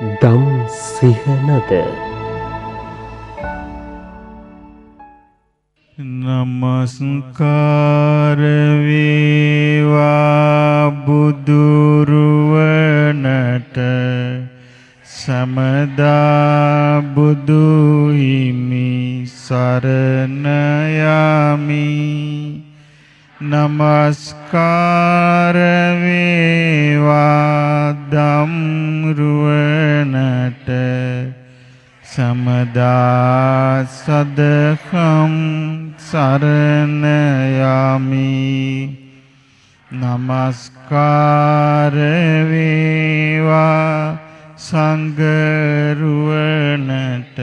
දම් සිහනද නමස්කාරවේවා බුදුරුවනට සමදා බුදුහිමි සරණ නමස්කාර වේවා ධම්රුවනට සමදා සදකම් සරණ යමි නමස්කාර වේවා සංගරුවනට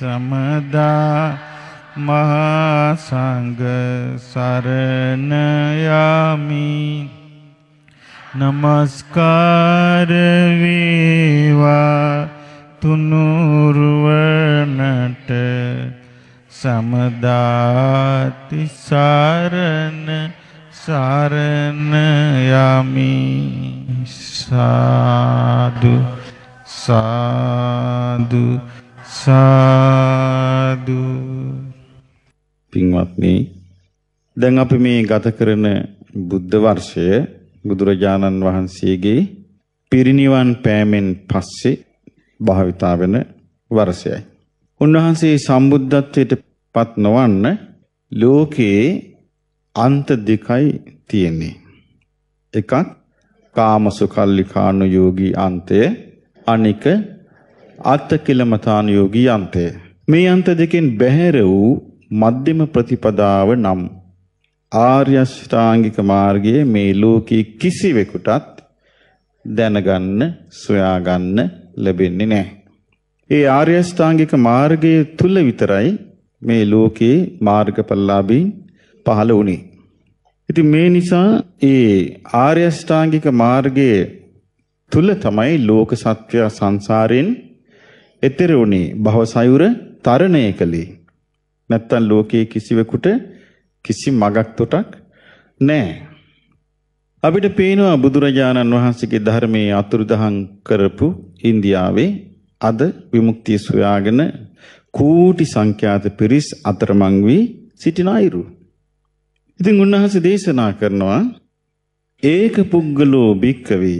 සමදා මහා සංඝ සරණ යමි নমස්කාර වේවා තුනුරුවනට සමදාති සරණ සරණ යමි සාදු සාදු සාදු පින්වත්නි දැන් අපි මේ ගත කරන බුද්ධ වර්ෂය බුදුරජාණන් වහන්සේගේ පිරිනිවන් පෑමෙන් පස්සේ භාවිතා වෙන වර්ෂයයි. උන්වහන්සේ සම්බුද්ධත්වයට පත් නොවන්න ලෝකයේ අන්ත දෙකයි තියෙන්නේ. එකක් කාමසුකල්ලිකානු යෝගී අන්තය අනික අත්තකිලමතානු යෝගී අන්තය. මේ අන්ත දෙකෙන් බැහැර වූ මධ්‍යම ප්‍රතිපදාව නම් ආර්ය අෂ්ටාංගික මාර්ගයේ මේ ලෝකයේ කිසිවෙකුටත් දැනගන්න සොයාගන්න ලැබෙන්නේ නැහැ. ඒ ආර්ය අෂ්ටාංගික මාර්ගයේ තුල විතරයි මේ ලෝකයේ මාර්ගඵලලාභීන් පහළ වුණේ. ඉතින් මේ නිසා ඒ ආර්ය අෂ්ටාංගික මාර්ගයේ තුල තමයි ලෝක සත්‍ය සංසාරයෙන් එතෙර වුණේ භවසයුර තරණය කළේ. නැත්තම් ලෝකයේ කිසිවෙකුට කිසි මගක් තොටක් නැහැ. අපිට පේනවා බුදුරජාණන් වහන්සේගේ ධර්මයේ අතුරුදහන් කරපු ඉන්දියාවේ අද විමුක්තිය සොයාගෙන කෝටි සංඛ්‍යාත පිරිස් අතරමං වී සිටින අයුරු. ඉතින් උන්වහන්සේ දේශනා කරනවා ඒක පුද්ගලෝ භික්කවේ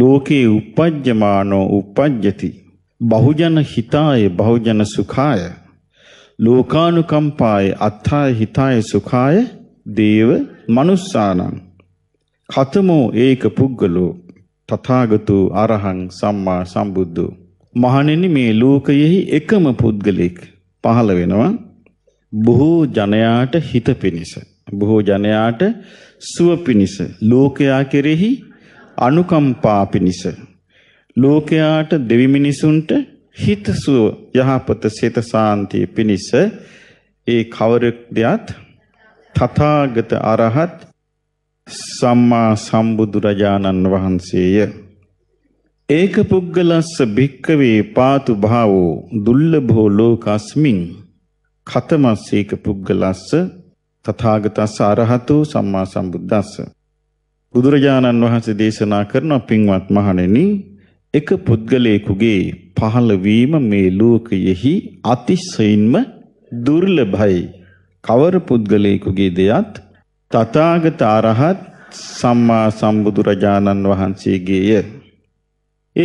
ලෝකේ uppajjamaano uppajjati බහුජන හිතාය බහුජන සුඛාය ලෝකානුකම්පාය අත්ථාය හිතාය සුඛාය දේව මනුස්සානං කතමෝ ඒක පුද්ගලෝ තථාගතෝ අරහං සම්මා සම්බුද්ධෝ මහණෙනි මේ ලෝකයෙහි එකම පුද්ගලෙක් පහළ වෙනවා බොහෝ ජනයාට හිත පිණිස බොහෝ ජනයාට සුව පිණිස ලෝකයා කෙරෙහි අනුකම්පා පිණිස ලෝකයාට දෙවි මිනිසුන්ට හිතසුව යහපත සිත සාන්තිය පිණිස ඒ කවරෙක් දෙයත් තථාගත අරහත් සම්මා සම්බුදු රජාණන් වහන්සේය ඒක පුද්ගලස්ස භික්කවේ පාතු භාවෝ දුල්ලභෝ ලෝකස්මින් කතමස් ඒක පුද්ගලස්ස තථාගතස්ස අරහතු සම්මා සම්බුද්දස්ස බුදුරජාණන් වහන්සේ දේශනා කරන පින්වත් මහණෙනි එක පුද්ගලයෙකුගේ පහළවීම මේ ලෝකයෙහි අතිශයින්ම දුර්ලභයි. කවර පුද්ගලයෙකුගේ දෙයත් තථාගත අරහත් සම්මා සම්බුදුරජාණන් වහන්සේගේය.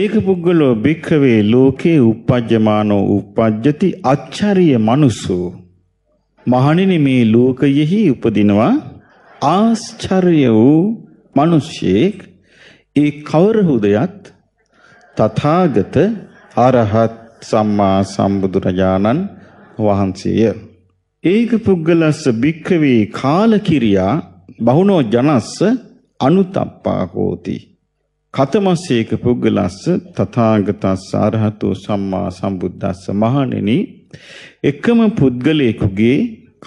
ඒක පුද්ගලෝ භික්ඛවේ ලෝකේ උපජ්ජමානෝ උපජ්ජති අච්චරිය මනුසු. මහණෙනි මේ ලෝකයෙහි උපදිනවා ආශ්චර්ය වූ මිනිසෙක් ඒ කවරහුදයත් තථාගත අරහත් සම්මා සම්බුදුරජාණන් වහන්සේය. ඒක පුද්ගලස්ස භික්ඛවේ කාලකිරියා බහුනෝ ජනස්ස අනුතප්පා හෝති. කතමස්සේක පුද්ගලස්ස තථාගතස්ස අරහතෝ සම්මා සම්බුද්දස්ස මහණෙනි එකම පුද්ගලයෙකුගේ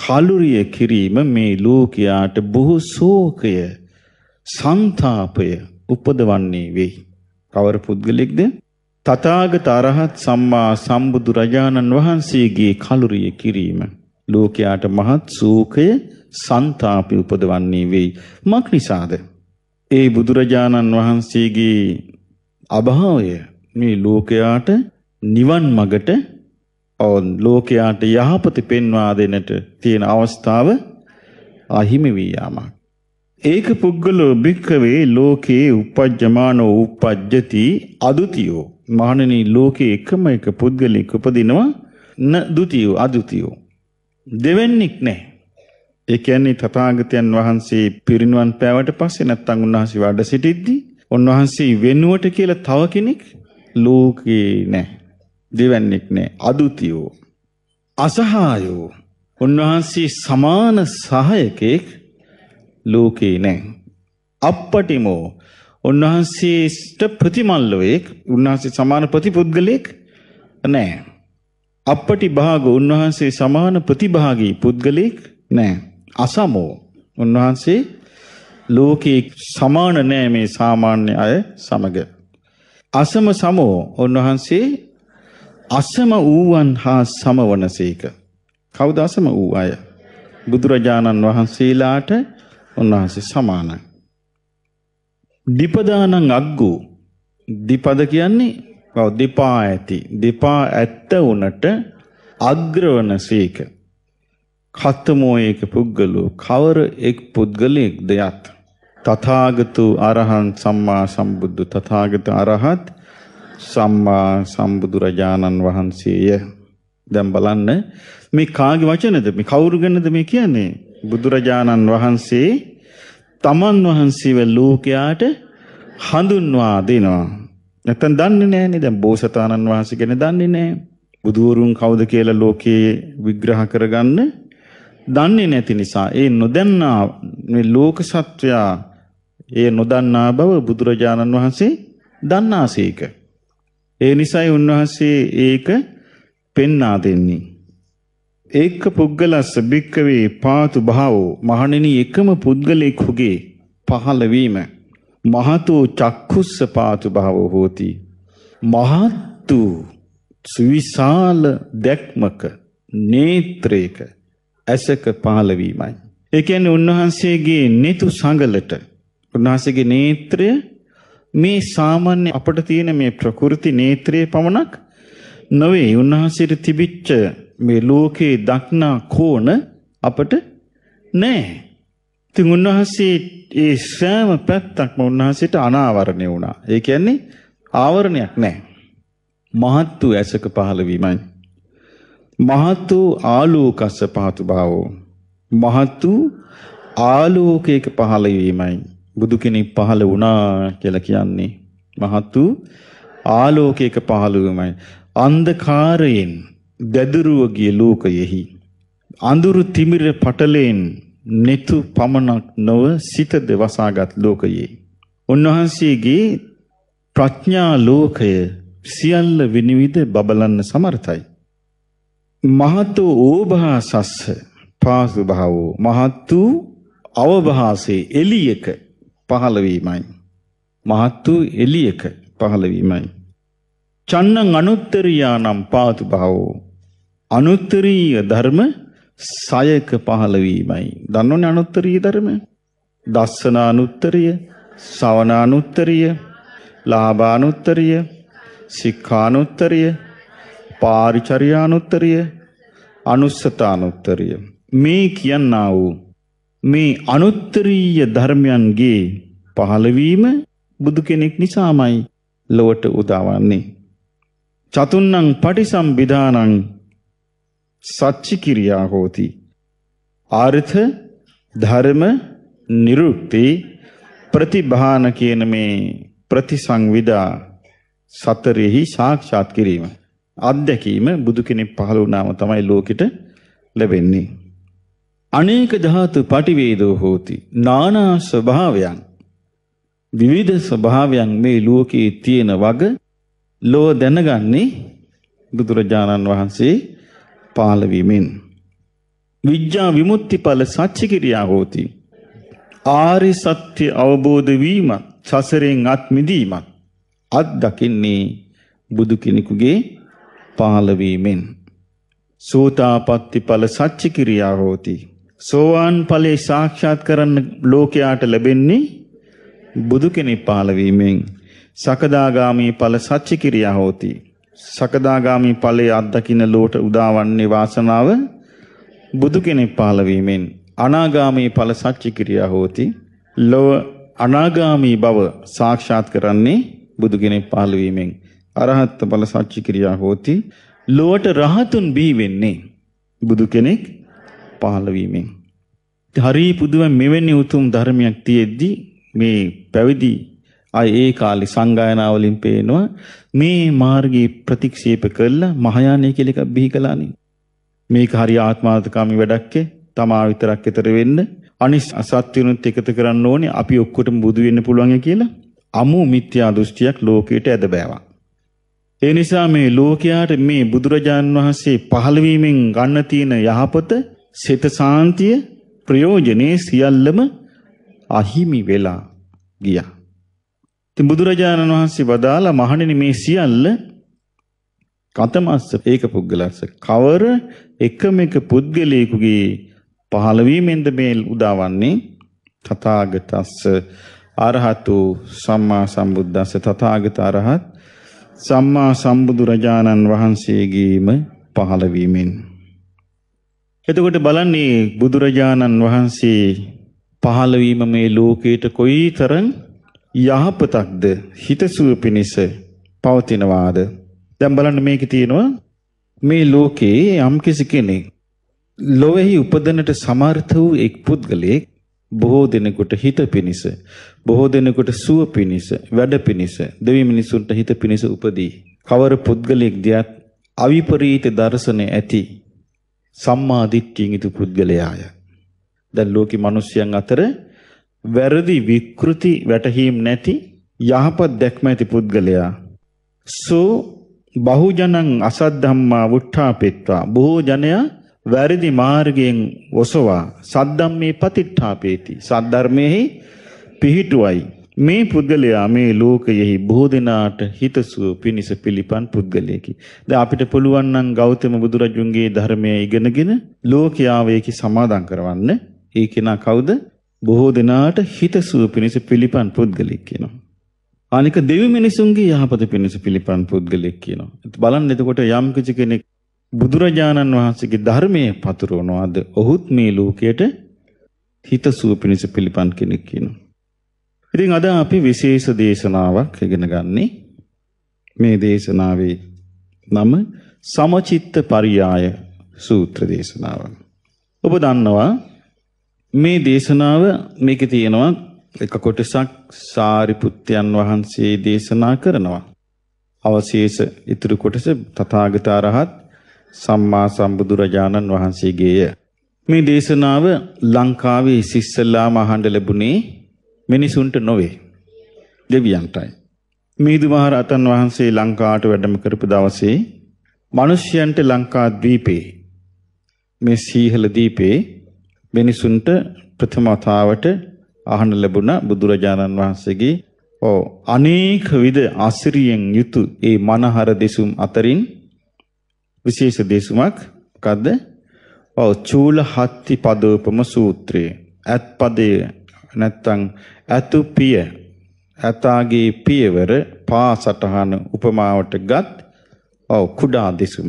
කලුරිය කිරීම මේ ලෝකයාට බොහෝ ශෝකය, ਸੰతాපය උපදවන්නේ වෙයි. කවර පුද්ගලෙක්ද? තථාගත අරහත් සම්මා සම්බුදු රජාණන් වහන්සේගේ කලුරිය කිරීම ලෝකයාට මහත් සූඛය සන්තාපි උපදවන්නේ වෙයි. මක් නිසාද? ඒ බුදුරජාණන් වහන්සේගේ අභාවය මේ ලෝකයාට නිවන් මගට ලෝකයාට යහපත පෙන්වා දෙනට තියෙන අවස්ථාව අහිමි වී යාමක්. ඒක පුද්ගලෝ භික්කවේ ලෝකේ උපජ්ජමානෝ උපජ්ජති අදුතියෝ මහණෙනි ලෝකේ එකම එක පුද්ගලෙක් උපදිනවා න දුතියෝ අදුතියෝ දෙවන්නේක් නැහැ ඒ කියන්නේ තථාගතයන් වහන්සේ පිරිනුවන් පෑවට පස්සේ නැත්තම් උන්වහන්සේ වැඩ සිටිද්දී උන්වහන්සේ වෙනුවට කියලා තව කෙනෙක් ලෝකේ නැහැ දෙවන්නේක් නැහැ අදුතියෝ අසහායෝ උන්වහන්සේ සමාන සහායකෙක් ලෝකේ නැහැ. අප්පටිමෝ උන්වහන්සේට ප්‍රතිමල්ලවෙක් උන්වහන්සේ සමාන ප්‍රතිපුද්ගලෙක් නැහැ. අපටි භාග උන්වහන්සේ සමාන ප්‍රතිභාගී පුද්ගලෙක් නැහැ. අසමෝ උන්වහන්සේ ලෝකේ සමාන නෑ මේ සාමාන්‍ය අය සමග. අසම සමෝ උන්වහන්සේ අසම වූවන් හා සමවනසේක. කවුද අසම වූ අය? බුදුරජාණන් වහන්සේලාට උන්වහන්සේ සමානයි. දීපදානං අග්ගු දීපද කියන්නේ ඔව් දෙපා ඇති දෙපා ඇත්ත උනට අග්‍රවන සීක කත්තමෝ ඒක පුද්ගලෝ කවර එක් පුද්ගලෙක්ද යත් තථාගතු අරහන් සම්මා සම්බුද්ධ තථාගත අරහත් සම්මා සම්බුදු රජාණන් වහන්සේය දැන් බලන්න මේ කාගේ වචනද මේ කවුරු ගැනද මේ කියන්නේ බුදුරජාණන් වහන්සේ තමන් වහන්සේව ලෝකයාට හඳුන්වා දෙනවා. නැත්තම් දන්නේ නැහනේ දැන් බෝසතාණන් වහන්සේ ගැන දන්නේ නැහැ. බුදුවරුන් කවුද කියලා ලෝකයේ විග්‍රහ කරගන්න දන්නේ නැති නිසා ඒ නොදන්නා මේ ලෝක සත්වයා ඒ නොදන්නා බව බුදුරජාණන් වහන්සේ දන්නාසේක. ඒ නිසයි උන්වහන්සේ ඒක පෙන්වා දෙන්නේ. ඒක පුද්ගලස්ස භික්කවේ පාතු භාවෝ මහණෙනි එකම පුද්ගලෙක් හුගේ පහළවීම මහතෝ චක්කුස්ස පාතු භාවෝ හෝති මහත් වූ සුවිශාල දැක්මක නේත්‍රයක ඇසක පහළවීමයි ඒ කියන්නේ උන්වහන්සේගේ නිතු සංගලට උන්වහන්සේගේ නේත්‍රය මේ සාමාන්‍ය අපට තියෙන මේ ප්‍රකෘති නේත්‍රයේ පමණක් නොවේ උන්වහන්සේට තිබිච්ච මේ ලෝකේ දක්නා කෝණ අපට නැහැ. ඉතින් උන්වහන්සේ ඒ සෑම පැත්තක්ම උන්වහන්සේට අනාවරණය වුණා. ඒ කියන්නේ ආවරණයක් නැහැ. මහත් වූ ඇසක පහළ වීමයි. මහත් වූ ආලෝකස්ස පහතු භාවෝ. මහත් වූ ආලෝකයක පහළ වීමයි. බුදු කෙනෙක් පහළ වුණා කියලා කියන්නේ. මහත් වූ ආලෝකයක පහළ වීමයි. අන්ධකාරයෙන් දැදරුව ගිය ලෝකයෙහි අඳුරු තිමිර පටලෙන් netu පමණක් නොව සිත දවසාගත් ලෝකයේ උන්වහන්සේගේ ප්‍රඥා ලෝකය සියල්ල විනිවිද බබලන්න සමර්ථයි මහතෝ ඕභාසස්ස පාසු භාවෝ මහත් වූ අවභාසයේ එළියක පහළ වීමයි මහත් වූ එළියක පහළ වීමයි චන්නං අනුත්තරියානම් පාතු භාවෝ අනුත්තරීය ධර්ම සයක පහළ වීමයි. දන්නෝනේ අනුත්තරීය ධර්ම? දස්සන අනුත්තරීය, සවන අනුත්තරීය, ලාභ අනුත්තරීය, සික්ඛා අනුත්තරීය, පාරිචර්ය අනුත්තරීය, අනුස්සත අනුත්තරීය. මේ කියන්නා වූ මේ අනුත්තරීය ධර්මයන්ගේ පහළවීම බුදු කෙනෙක් නිසාමයි ලොවට උදාවන්නේ. චතුන්නං පටිසම්භිදානං සච්චි කිරියා හෝති. අර්ථ ධර්ම නිරුක්ති ප්‍රතිභාන කියන මේ ප්‍රතිසංවිදා සතරෙහි සාක්ෂාත් කිරීම. අත්දැකීම බුදු කෙනෙක් පහළ වුණාම තමයි ලෝකෙට ලැබෙන්නේ. අනේක ධාතු පටිවේදෝ හෝති. නානා ස්වභාවයන් විවිධ ස්වභාවයන් මේ ලෝකයේ තියෙන වග ලෝ දැනගන්නේ බුදුරජාණන් වහන්සේ පාලවීමෙන් විඥා විමුක්ති ඵල සත්‍ය කිරියා හෝති ආරි සත්‍ය අවබෝධ වීම සසරෙන් අත් මිදීමක් අත් දකින්නේ බුදු කෙනෙකුගේ පාලවීමෙන් සෝතාපට්ටි ඵල සත්‍ය කිරියා හෝති සෝවාන් ඵලේ සාක්ෂාත් කරන්න ලෝකයාට ලැබෙන්නේ බුදු කෙනෙක් පාලවීමෙන් සකදාගාමී ඵල සත්‍ය කිරියා හෝති සකදාගාමි ඵලයේ අත්දකින්න ලෝට උදාවන්නේ වාසනාව බුදු කෙනෙක් පහළ වීමෙන් අනාගාමී ඵල සච්චි ක්‍රියා හෝති ලෝ අනාගාමී බව සාක්ෂාත් කරන්නේ බුදු කෙනෙක් පහළ වීමෙන් අරහත් ඵල සච්චි ක්‍රියා හෝති ලෝට රහතුන් බිහි වෙන්නේ බුදු කෙනෙක් පහළ වීමෙන් හරි පුදුම මෙවැනි උතුම් ධර්මයක් තියෙද්දි මේ පැවිදි ආයේ ඒ කාලේ සංගායනා වලින් පේනවා මේ මාර්ගයේ ප්‍රතික්ෂේප කළා මහායානය කියලා එකක් බිහි කළානේ. මේක හරි ආත්මාර්ථකාමී වැඩක්කේ. තමා විතරක් ඊතර වෙන්න අනිස් අසත්‍යුනුත් එකතු කරන්න ඕනේ අපි ඔක්කොටම බුදු වෙන්න පුළුවන් කියලා අමු මිත්‍යා දෘෂ්ටියක් ලෝකයට ඇද බෑවා. ඒ නිසා මේ ලෝකයාට මේ බුදුරජාන් වහන්සේ පහළවීමෙන් ගන්න තියෙන යහපත සිත සාන්තිය ප්‍රයෝජනේ සියල්ලම අහිමි වෙලා ගියා. ඉතින් බුදුරජාණන් වහන්සේ වදාලා මහණෙනි මේ සියල්ල කතමස්ස ඒක පුද්ගලස්ස කවර එකම එක පුද්ගලයෙකුගේ පහළවීමෙන්ද මේ උදාවන්නේ තථාගතස්ස අරහතු සම්මා සම්බුද්දස්ස තථාගත අරහත් සම්මා සම්බුදු රජාණන් වහන්සේගේම පහළවීමෙන් එතකොට බලන්නේ බුදුරජාණන් වහන්සේ පහළවීම මේ ලෝකයට කොයිතරම් යහපතක්ද හිතසුව පිණිස පවතිනවාද දැන් බලන්න මේකේ තියෙනවා මේ ලෝකේ යම්කිසි කෙනෙක් ලොවේහි උපදිනට සමර්ථ වූ එක් පුද්ගලයෙක් බොහෝ දිනකට හිත පිණිස බොහෝ දිනකට සුව පිණිස වැඩ පිණිස දෙවි මිනිසුන්ට හිත පිණිස උපදී කවර පුද්ගලයෙක් දියත් අවිපරීත දර්ශන ඇති සම්මා දිට්ඨියෙන් යුතු පුද්ගලයාය දැන් ලෝකේ මිනිසයන් අතර වැරදි විකෘති වැටහීම් නැති යහපත් දැක්ම ඇති පුද්ගලයා. සෝ බහුජනං අසද්ධම්මා වුට්ඨාපෙත්වා බොහෝ ජනයා වැරදි මාර්ගයෙන් ඔසවා සද්ධම්මේ පතිට්ඨාපේති සද්ධර්මයේ පිහිටුවයි මේ පුද්ගලයා මේ ලෝකයෙහි බොහෝ දෙනාට හිතසුව පිණිස පිළිපන් පුද්ගලයෙකි. දැන් අපිට පුළුවන් නම් ගෞතම බුදුරජුන්ගේ ධර්මය ඉගෙනගෙන ලෝකයාවේකි සමාදම් කරවන්න. ඒ කෙනා කවුද? බොහෝ දෙනාට හිතසුව පිණිස පිළිපන් පුද්ගලෙක් කියනවා. අනික දෙවි මිනිසුන්ගේ යහපත පිණිස පිළිපන් පුද්ගලෙක් කියනවා. බලන්න එතකොට යම් කිසි කෙනෙක් බුදුරජාණන් වහන්සේගේ ධර්මයේ පතුරවනවාද ඔහුත් මේ ලෝකයට හිතසුව පිණිස පිළිපන් කෙනෙක් කියනවා. ඉතින් අද අපි විශේෂ දේශනාවක් ඉගෙන ගන්නේ මේ දේශනාවේ නම සමචිත්ත පරියාය සූත්‍ර දේශනාව. ඔබ දන්නවා මේ දේශනාව මේකේ තියෙනවා එක කොටසක් සාරිපුත්යන් වහන්සේ දේශනා කරනවා. අවශේෂ ඉතුරු කොටස තථාගත අරහත් සම්මා සම්බුදුරජාණන් වහන්සේගේය. මේ දේශනාව ලංකාවේ සිස්සලාම අහඬ ලැබුණේ මිනිසුන්ට නොවේ. දෙවියන්ටයි. මිහිඳු මහරහතන් වහන්සේ ලංකාවට වැඩම කරපු දවසේ මිනිසයන්ට ලංකා ද්වීපේ මේ සීහල දීපේ මිනිසුන්ට ප්‍රථමතාවට අහන්න ලැබුණ බුදුරජාණන් වහන්සේගේ ඕ අනේක විද අසිරියෙන් යුතු ඒ මනහර දෙසුම් අතරින් විශේෂ දෙසුමක් මොකද්ද? ඔව් චූල හත්ති පදෝපම සූත්‍රය. ඇත් පදය නැත්තම් ඇතු පිය ඇතාගේ පියවර පා සටහන උපමාවටගත් ඔව් කුඩා දෙසුම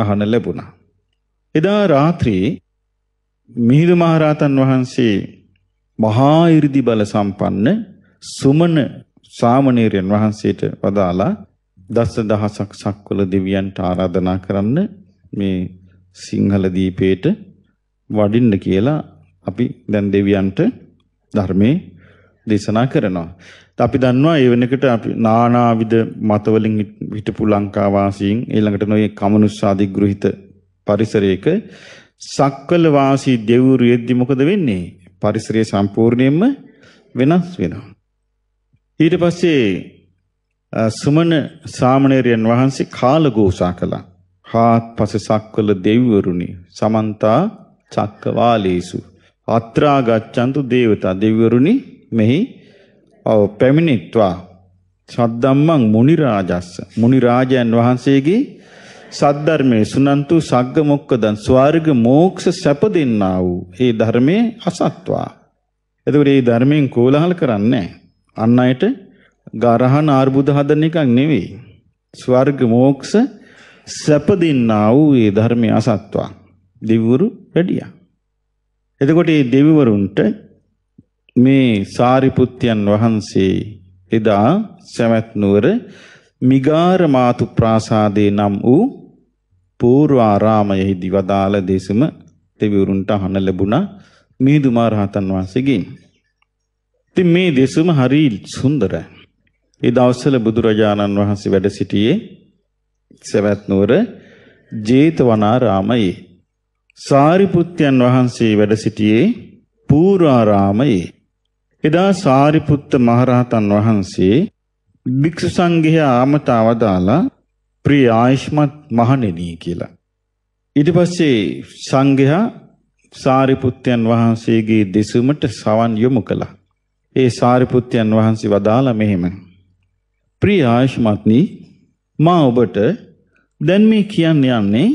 අහන ලැබුණා. එදා රාත්‍රියේ මිහිඳු මහරහතන් වහන්සේ මහා 이르දි බල සම්පන්න සුමන සාමණේරයන් වහන්සේට වදාලා දස දහසක් සක්වල දෙවියන්ට ආරාධනා කරන්න මේ සිංහල දීපේට වඩින්න කියලා අපි දැන් දෙවියන්ට ධර්මයේ දේශනා කරනවා. අපි දන්නවා ඒ වෙනකොට අපි නානාවිද මතවලින් හිටපු ලංකා වාසීන් ඊළඟට නොයේ කමනුස්සාදී ගෘහිත පරිසරයක සක්වල වාසී දෙවුරු යෙද්දි මොකද වෙන්නේ? පරිසරය සම්පූර්ණයෙන්ම වෙනස් වෙනවා. ඊට පස්සේ සුමන සාමණේරයන් වහන්සේ කාලഘോഷා කළා. හාත්පස සක්වල දෙවිවරුනි සමන්තා චක්කවාලේසු අත්‍රා ගච්ඡන්තු දේවතා දෙවිවරුනි මෙහි අව පැමිණිත්වා සද්දම්මං මුනි රාජස්ස මුනි රාජයන් වහන්සේගේ සද්ධර්මයේ සුනන්තු සග්ග මොක්කදන් ස්වර්ග මෝක්ෂ සැප දෙන්නා වූ ඒ ධර්මයේ අසත්වා. එතකොට මේ ධර්මයෙන් කෝලහල කරන්නේ අන් අයට ගරහන ආර්බුද හදන එකක් නෙවෙයි. ස්වර්ග මෝක්ෂ සැප දෙන්නා වූ ඒ ධර්මයේ අසත්වා. දිවුරු වැඩියා. එතකොට මේ දෙවිවරුන්ට මේ සාරිපුත්යන් වහන්සේ එදා සවැත් නුවර මිගාර මාතු ප්‍රාසාදේ නම් වූ පූර්වාරාමයෙහිදී වදාළ දේශම දෙවිවරුන්ට අහන ලැබුණා මිහිඳුමා රහතන් වහන්සේගෙන්. ඉතින් මේ දේශම හරි සුන්දරයි. ඒ දවස්වල බුදුරජාණන් වහන්සේ වැඩ සිටියේ සවැත් නුවර ජේතවනාරාමයේ. සාරිපුත්යන් වහන්සේ වැඩ සිටියේ පූර්වාරාමයේ. එදා සාරිපුත්ත මහරහතන් වහන්සේ භික්ෂු සංඝයා ආමතාවදාලා ප්‍රිය ආයෂ්මත් මහණෙනි කියලා. ඊට පස්සේ සංඝයා සාරිපුත්යන් වහන්සේගේ දෙසුමට සවන් යොමු කළා. ඒ සාරිපුත්යන් වහන්සේ වදාලා මෙහෙම. ප්‍රිය ආයෂ්මත්නි මා ඔබට දැන් මේ කියන්න යන්නේ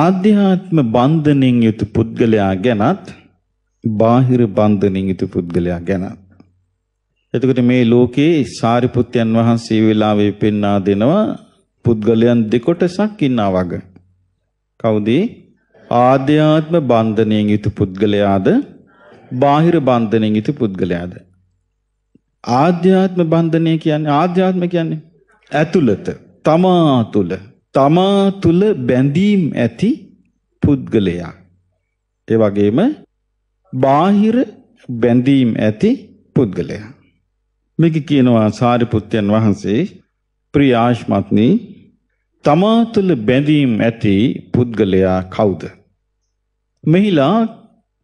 ආධ්‍යාත්ම බන්ධනෙන් යුතු පුද්ගලයා ගැනත් බාහිර බන්ධනෙන් යුතු පුද්ගලයා ගැනත් එතකොට මේ ලෝකේ සාරිපුත්යන් වහන්සේ වෙලාවේ පෙන්වා දෙනවා පුද්ගලයන් දෙකොටසක් ඉන්නා වග. කවුද? ආධ්‍යාත්ම බන්ධණයෙන් යුතු පුද්ගලයාද? බාහිර බන්ධණයෙන් යුතු පුද්ගලයාද? ආධ්‍යාත්ම බන්ධනය කියන්නේ ආධ්‍යාත්ම කියන්නේ ඇතුළත තමා තුළ තමා තුළ බැඳීම් ඇති පුද්ගලයා. ඒ වගේම බාහිර බැඳීම් ඇති පුද්ගලයා. මේක කියනවා සාරිපුත්යන් වහන්සේ ප්‍රියාශ්මත්නී තමා තුළ බැඳීම් ඇති පුද්ගලයා කවුද? මෙහිලා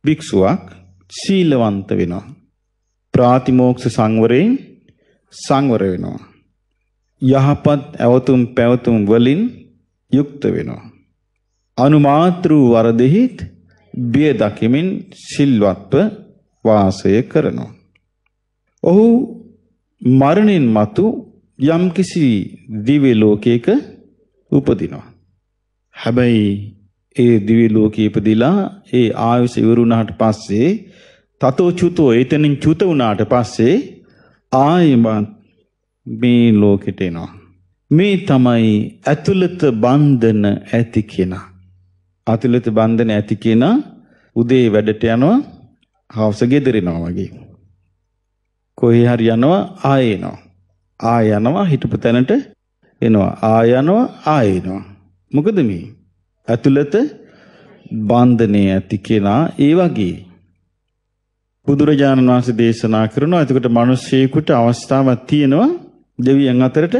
භික්ෂුවක් සීලවන්ත වෙනවා. ප්‍රාතිමෝක්ෂ සංවරයෙන් සංවර වෙනවා. යහපත් ඇවතුම් පැවතුම් වලින් යුක්ත වෙනවා. අනුමාත්‍ර වූ වරදෙහිත් බිය දකිමින් සිල්වත්ව වාසය කරනවා. ඔහු මරණින් මතු යම්කිසි දිව්‍ය ලෝකයක උපදිනවා. හැබැයි ඒ දිවි ලෝකයේ ඉපදිලා ඒ ආයුෂ ඉවරුණාට පස්සේ තතෝ චුතෝ එතනින් චුත වුණාට පස්සේ ආයෙමත් මේ ලෝකෙට එනවා. මේ තමයි ඇතුළත බන්ධන ඇති කෙනා. ඇතුළත බන්ධන ඇති කෙනා උදේ වැඩට යනවා හවස ගෙදරිනවා වගේ. කොහේ හරි යනවා ආයෙ එනවා. ආයෙ යනවා හිටපු තැනට එනවා ආ යනවා ආ එනවා මොකද මේ ඇතුළත බන්ධනේ ඇති කෙනා ඒ වගේ බුදුරජාණන් වහන්සේ දේශනා කරනවා එතකොට මිනිස්සෙකුට අවස්ථාවක් තියෙනවා දෙවියන් අතරට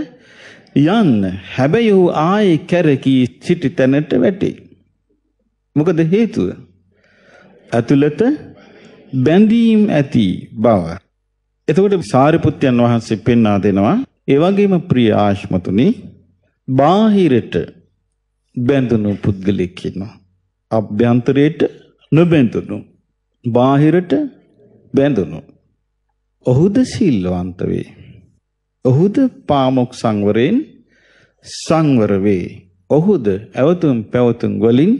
යන්න හැබැයි ඌ ආයේ කැරකී සිටි තැනට වැටේ මොකද හේතුව ඇතුළත බැඳීම් ඇති බව එතකොට සාරිපුත්යන් වහන්සේ පෙන්වා දෙනවා ඒ වගේම ප්‍රිය ආශ්මතුනි බාහිරට බැඳුණු පුද්ගලෙක් ඉන්නවා. අභ්‍යන්තරයට නොබැඳුණු. බාහිරට බැඳුණු. ඔහුද සිල්වන්ත වේ. ඔහුද පාමොක් සංවරයෙන් සංවර වේ. ඔහුද ඇවතුම් පැවතුම් වලින්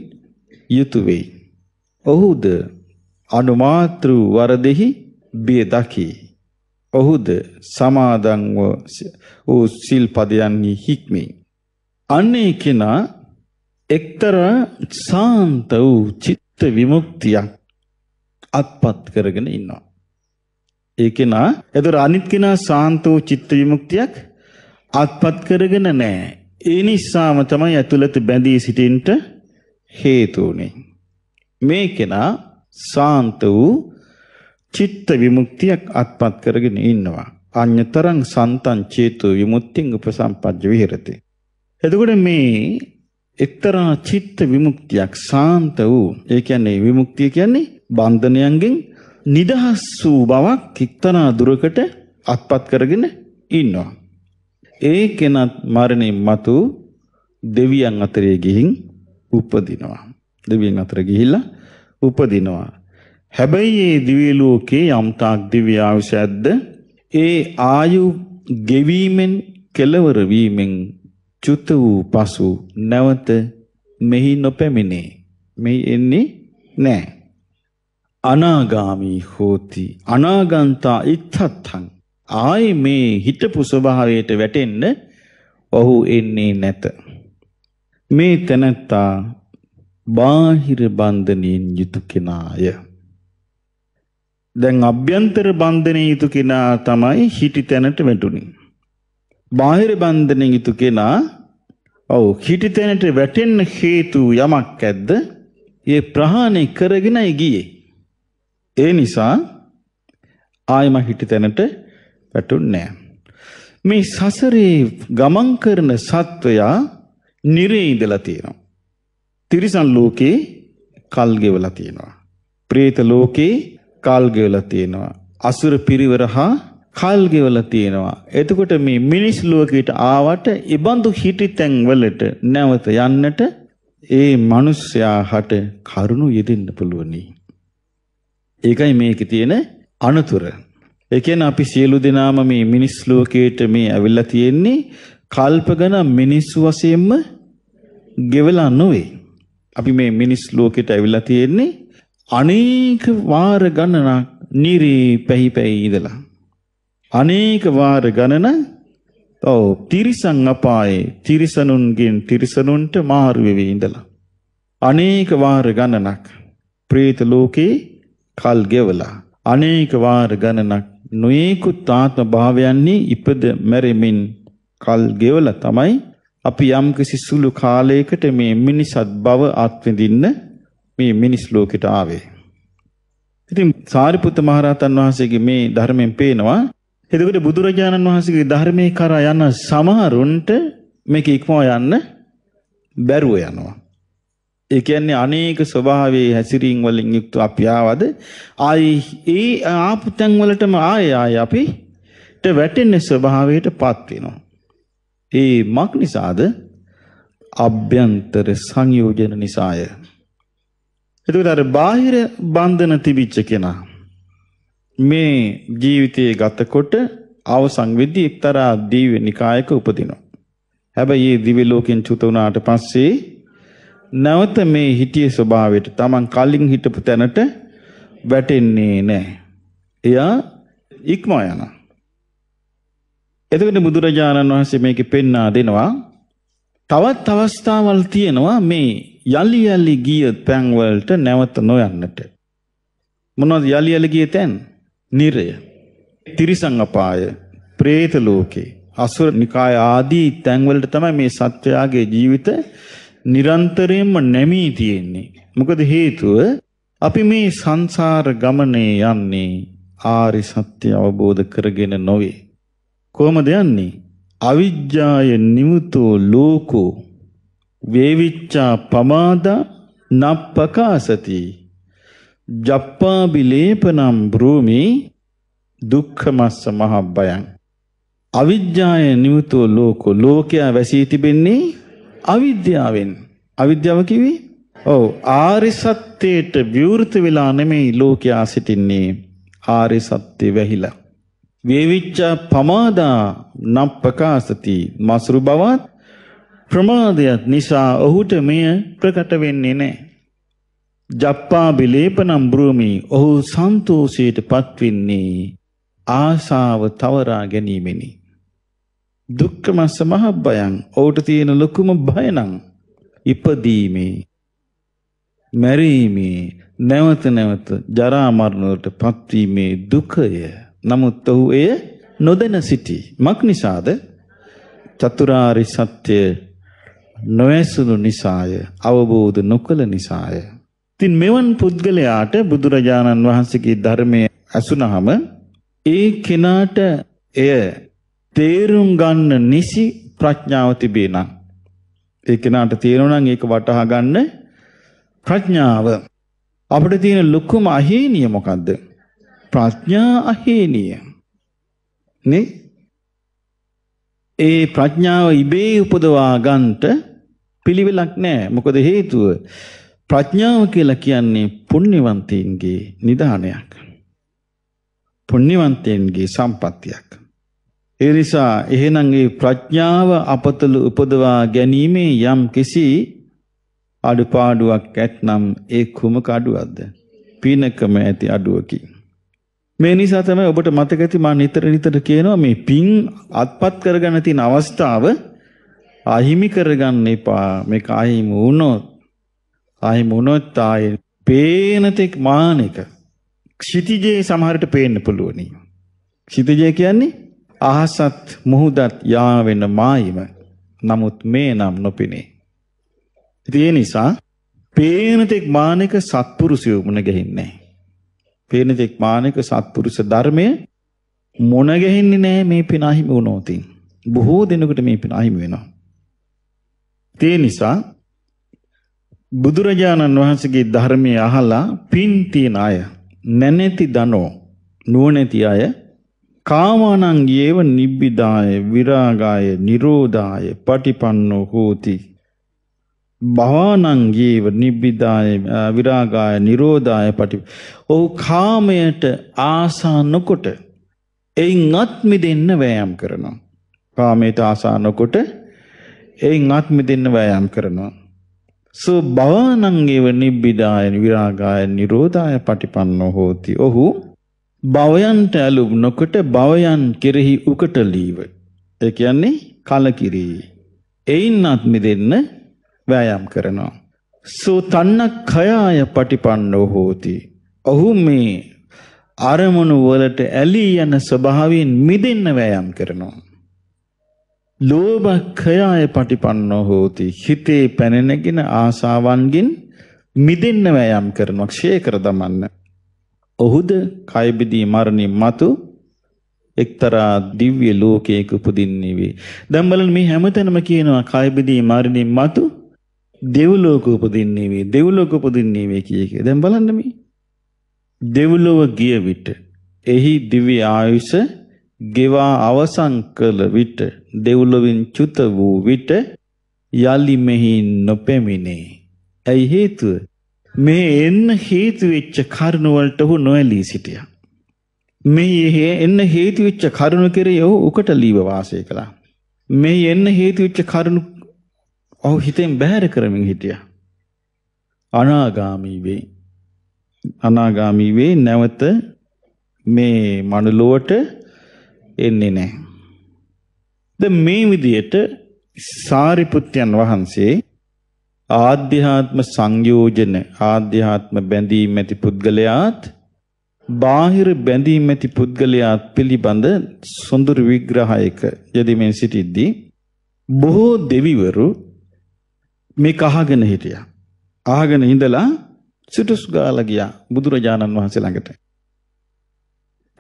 යුතුය වේ. ඔහුද අනුමාත්‍රු වරදෙහි බිය දකී. ඔහුද සමාදන්ව වූ සිල් පදයන්හි හික්මේ. අන්නේ කෙනා එක්තරා සාන්ත වූ චිත්ත විමුක්තියක් අත්පත් කරගෙන ඉන්නවා. ඒ කෙනා එතකොට අනිත් කෙනා සාන්ත වූ චිත්ත විමුක්තියක් අත්පත් කරගෙන නැහැ. ඒ නිසාම තමයි ඇතුළත බැඳී සිටින්නට හේතු මේ කෙනා සාන්ත වූ චිත්ත විමුක්තියක් අත්පත් කරගෙන ඉන්නවා. අඤ්‍යතරං සන්තං චේතු විමුක්තිං උපසම්පජ්ජ විහෙරති. එතකොට මේ එක්තරා චිත්ත විමුක්තියක් සාන්ත වූ ඒ කියන්නේ විමුක්තිය කියන්නේ බන්ධනයන්ගෙන් නිදහස් වූ බවක් එක්තරා දුරකට අත්පත් කරගෙන ඉන්නවා. ඒ කෙනත් මරණින් මතු දෙවියන් අතරේ ගිහින් උපදිනවා. දෙවියන් අතර ගිහිල්ලා උපදිනවා. හැබැයි මේ දිව්‍ය ලෝකේ යම්තාක් දිව්‍ය ආයුෂ ඇද්ද ඒ ආයු ගෙවීමෙන් කෙලවර වීමෙන් චුත වූ පසු නැවත මෙහි නොපැමිණේ මෙහි එන්නේ නැහැ අනාගාමී හෝති අනාගන්තා ඉත්තත්තං ආයේ මේ හිතපු ස්වභාවයට වැටෙන්න ඔහු එන්නේ නැත මේ තනත්තා බාහිර බන්ධනයෙන් යුතු කෙනාය දැන් අභ්‍යන්තර බන්ධනයේ යුතු කෙනා තමයි හිටි තැනට වැටුනේ. බාහිර බන්ධනයෙන් යුතු කෙනා ඔව් හිටි තැනට වැටෙන්න හේතු යමක් ඇද්ද? ඒ ප්‍රහාණය කරගෙනයි ගියේ. ඒ නිසා ආයම හිටි තැනට වැටුන්නේ මේ සසරේ ගමන් කරන සත්වයා නිරේ ඉඳලා තියෙනවා. තිරිසන් ලෝකේ කල් ගෙවලා තියෙනවා. പ്രേත ලෝකේ කල් ගෙවලා තියෙනවා. අසුර පිරිවර හා කල් ගෙවලා තියෙනවා. එතකොට මේ මිනිස් ලෝකයට ආවට ඉබඳු හිටිතැන් වලට නැවත යන්නට ඒ මිනිස්යා හට කරුණු යෙදෙන්න පුළුවනි. ඒකයි මේකේ තියෙන අනතුරු ඒ කියන්නේ අපි සියලු දෙනාම මේ මිනිස් ලෝකයට මේ ඇවිල්ලා තියෙන්නේ කල්පගණ මිනිස් වශයෙන්ම ගෙවලා නොවේ. අපි මේ මිනිස් ලෝකයට ඇවිල්ලා තියෙන්නේ අනේක වාර ගණනක් නිරේ පැහි පැහි ඉඳලා අනේක වාර ගණන ඔව් තිරිසන් අපායේ තිරිසනුන්ගෙන් තිරිසනුන්ට මාරු වෙවි ඉඳලා අනේක වාර ගණනක් ප්‍රේත ලෝකේ කල් ගෙවලා අනේක වාර ගණනක් නොයෙකුත් ආත්ම භාවයන්නේ ඉපද මැරෙමින් කල් ගෙවලා තමයි අපි යම්කිසි සුළු කාලයකට මේ මිනිසත් බව අත්විඳින්න මේ මිනිස් ලෝකෙට ආවේ. ඉතින් සාරිපුත්ත මහරහතන් වහන්සේගේ මේ ධර්මයෙන් පේනවා එතකොට බුදුරජාණන් වහන්සේගේ ධර්මයේ කරා යන සමහරුන්ට මේක ඉක්මව යන්න බැරුව යනවා. ඒ කියන්නේ අනේක ස්වභාවයේ හැසිරීම් වලින් යුක්ත අපි ආවද ආයි ඒ ආපු තැන් වලටම ආය ආය අපිට වැටෙන්නේ ස්වභාවයටපත් වෙනවා. ඒ මක් නිසාද? අභ්‍යන්තර සංයෝජන නිසාය. එතකොට අර බාහිර බන්ධන තිබිච්ච කෙනා මේ ජීවිතයේ ගතකොට අවසන් වෙද්දී එක්තරා දිව්‍ය නිකායක උපදිනවා. හැබැයි මේ දිව්‍ය ලෝකෙන් චුත වුණාට පස්සේ නැවත මේ හිටියේ ස්වභාවයට Taman කලින් හිටපු තැනට වැටෙන්නේ නැහැ. එයා ඉක්ම යනවා. එතකොට බුදුරජාණන් වහන්සේ මේකෙ පෙන්වා දෙනවා තවත් අවස්ථාවල් තියෙනවා මේ යලි යලි ගිය තැන් වලට නැවත නොයන්නට. මොනවද යලි යලි ගිය තැන්? නිරය, තිරිසං අපාය, പ്രേත ලෝකේ, අසුර නිකාය ආදී තැන් වලට තමයි මේ සත්වයාගේ ජීවිත නිරන්තරයෙන්ම නැමී තියෙන්නේ. මොකද හේතුව අපි මේ සංසාර ගමනේ යන්නේ ආරි සත්‍ය අවබෝධ කරගෙන නොවේ. කොහොමද යන්නේ? අවිජ්ජාය නිමුතෝ ලෝකෝ වේවිච්ඡා පමාදා නප්පකාසති ජප්පා බිලේපනම් භූමි දුක්ඛමස්ස මහබ්බයං අවිද්‍යාය නිවතෝ ලෝකෝ ලෝකයා වැසී තිබෙන්නේ අවිද්‍යාවෙන් අවිද්‍යාව කිවි ඔව් ආරි සත්‍යයට විවෘත වෙලා නෙමෙයි ලෝකයා සිටින්නේ ආරි සත්‍ය වැහිලා වේවිච්ඡා පමාදා නප්පකාසති මසුරු බවත් ප්‍රමාදයක් නිසා ඔහුට මෙය ප්‍රකට වෙන්නේ නැහැ. ජප්පා බිලේපනම් බ්‍රූමි ඔහු සන්තෝෂයට පත්වෙන්නේ ආසාව තවරා ගැනීමෙනි. දුක්ඛ මස්ස මහ බයං ඔහුට තියෙන ලොකුම බය නම් ඉපදීමේ මැරීමේ නැවත නැවත ජරා මරණයට පත්වීමේ දුකය. නමුත් ඔහු එය නොදැන සිටි. මක් නිසාද? චතුරාරි සත්‍ය නොඇසුණු නිසාය අවබෝධ නොකළ නිසාය. ඉතින් මෙවන් පුද්ගලයාට බුදුරජාණන් වහන්සේගේ ධර්මයේ ඇසුනහම ඒ කෙනාට එය තේරුම් ගන්න නිසි ප්‍රඥාව තිබේනම් ඒ කෙනාට තේරුණා නම් ඒක වටහා ගන්න ප්‍රඥාව අපිට තියෙන ලොකුම අහේනිය මොකද්ද ප්‍රඥා අහේනිය නේ ඒ ප්‍රඥාව ඉබේ උපදවා ගන්නට පිළිවෙලක් නෑ. මොකද හේතුව ප්‍රඥාව කියලා කියන්නේ පුණ්‍යවන්තයින්ගේ නිධානයක්. පුණ්‍යවන්තයින්ගේ සම්පත්තියක්. ඒ නිසා එහෙනම් මේ ප්‍රඥාව අපතල උපදවා ගැනීමේ යම් කිසි අඩුපාඩුවක් ඇත්නම් ඒ කුමක අඩුවක්ද? පිනකම ඇති අඩුවකි. මේ නිසා තමයි ඔබට මතක ඇති මම නිතර නිතර කියනවා මේ පින් අත්පත් කරගන්න තියෙන අවස්ථාව අහිමි කරගන්න එපා. මේක අහිමි වුණොත් අහිමි වුණොත් ආයේ පේන තෙක් මානික. ක්ෂිතිජේ සමහරට පේන්න පුළුවනි. ක්ෂිතිජේ කියන්නේ අහසත් මුහුදත් යාවෙන මායිම. නමුත් මේ නම් නොපිනේ. ඒ නිසා පේන තෙක් මානික සත්පුරුෂය මුණ ගැහින්නේ. පේන තෙක් මානික සත්පුරුෂ ධර්මය මොන ගැහෙන්නේ නැහැ මේ පින අහිමි වුණොතින්. බොහෝ දිනකට මේ පින අහිමි වෙනවා. ඒ නිසා බුදුරජාණන් වහන්සේගේ ධර්මයේ අහලා පින් තියන අය නැනැති දනෝ නුවණැති අය කාමානංගියේව නිබ්බිදාය විරාගාය නිරෝධාය පටිපන්නෝ හෝති භවානංගීව නිබ්බිදාය විරාගාය නිරෝධාය පටි ඔහු කාමයට ආසා නොකොට එයින් අත් මිදෙන්න වෑයම් කරනවා කාමයට ආසා නොකොට එයින් ආත්ම දෙන්න වෑයම් කරනවා. සෝ භවනංගේව නිබ්බිදාය විරාගාය නිරෝධාය පටිපන්නෝ හෝති. ඔහු භවයන්ට ඇලුම් නොකොට භවයන් කෙරෙහි උකටලීව. ඒ කියන්නේ කලකිරී. එයින් ආත්ම දෙන්න වෑයම් කරනවා. සෝ තන්නක්ඛයාය පටිපන්නෝ හෝති. ඔහු මේ අරමුණු වලට ඇලී යන ස්වභාවයෙන් මිදෙන්න වෑයම් කරනවා. ලෝභක්ඛයය පටිපන්නෝ හෝති හිතේ පැනෙනගෙන ආසාවන්ගෙන් මිදෙන්නව යම් කරනවා ක්ෂය කර දමන්න ඔහුද කය බිදී මරණින් මතු එක්තරා දිව්‍ය ලෝකයක උපදින්නේ වේ දැන් බලන්න මේ හැමතැනම කියනවා කය බිදී මරණින් මතු දෙව්ලෝක උපදින්නේ වේ දෙව්ලෝක උපදින්නේ වේ කිය එක දැන් බලන්න මේ දෙව්ලොව ගිය විට එහි දිව්‍ය ආයුෂ ගෙවා අවසන් කළ විට දෙව්ලොවින් චුත වූ විට යලි මෙහි නොපෙමිනේ. ඇයි හේතුව? මේ එන්න හේතු වෙච්ච කරුණ වලට ඔහු නොඇලී සිටියා. මෙහි එන්න හේතු වෙච්ච කරුණ කෙරෙහි ඔහු උකටලීව වාසය කළා. මෙහි එන්න හේතු වෙච්ච කරුණ ඔහු හිතෙන් බැහැර කරමින් හිටියා. අනාගාමී වේ. අනාගාමී වේ නැවත මේ මනුලොවට එන්නේ නැහැ. ද මේ විදියට සාරිපුත්යන් වහන්සේ ආධ්‍යාත්ම සංයෝජන ආධ්‍යාත්ම බැඳීම් ඇති පුද්ගලයාත් බාහිර බැඳීම් ඇති පුද්ගලයාත් පිළිබඳ සොඳුරු විග්‍රහයක යදිමින් සිටිද්දී බොහෝ දෙවිවරු මේ කහගෙන හිටියා. අහගෙන ඉඳලා සිටුස් ගාලා ගියා බුදුරජාණන් වහන්සේ ළඟට.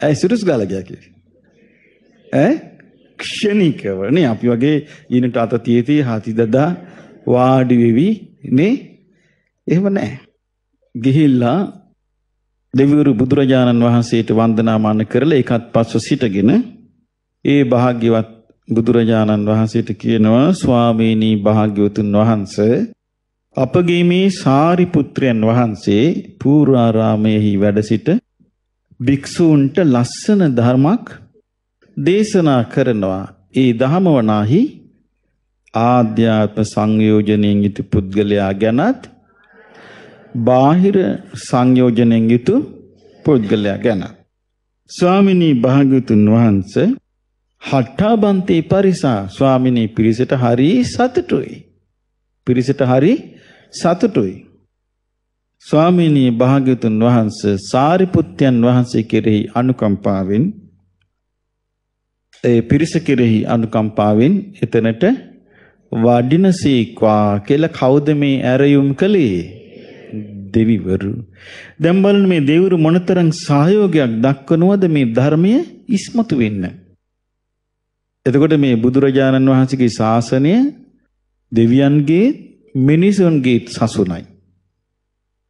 ඇයි සිටුස් ගාලා ගියා කියේ? ඈ ක්ෂණිකවනේ අපි වගේ ඊනට අත තියේදී හතිදදා වාඩි වෙවි නේ එහෙම නැහැ ගිහිල්ලා දෙවිවරු බුදුරජාණන් වහන්සේට වන්දනාමාන කරලා ඒකත් පස්ව සිටගෙන ඒ භාග්‍යවත් බුදුරජාණන් වහන්සේට කියනවා ස්වාමීනි භාග්‍යවතුන් වහන්සේ අපගේ මේ සාරිපුත්‍රයන් වහන්සේ පූර්වාරාමයේහි වැඩ සිට භික්ෂූන්ට ලස්සන ධර්මයක් දේශනා කරනවා ඒ දහම වනාහි ආධ්‍යාත්ම සංයෝජනයෙන් යුතු පුද්ගලයා ගැනත් බාහිර සංයෝජනයෙන් යුතු පුද්ගලයා ගැන ස්වාමිනී භාග්‍යතුන් වහන්සේ හට්ටාබන්තේ පරිසා ස්වාමිනී පිරිසට හරි සතුටුයි පිරිසට හරි සතුටුයි ස්වාමිනී භාග්‍යතුන් වහන්සේ සාරිපුත්යන් වහන්සේ කෙරෙහි අනුකම්පාවෙන් ඒ පිරිස කෙරෙහි අනුකම්පාවෙන් එතනට වඩිනසීක්වා කියලා කවුද මේ ඇරයුම් කළේ? දෙවිවරු. දැන් බලන්න මේ දෙවිවරු මොනතරම් සහයෝගයක් දක්වනවද මේ ධර්මයේ ඉස්මතු වෙන්න. එතකොට මේ බුදුරජාණන් වහන්සේගේ ශාසනය දෙවියන්ගේ මිනිසුන්ගේ සසුනයි.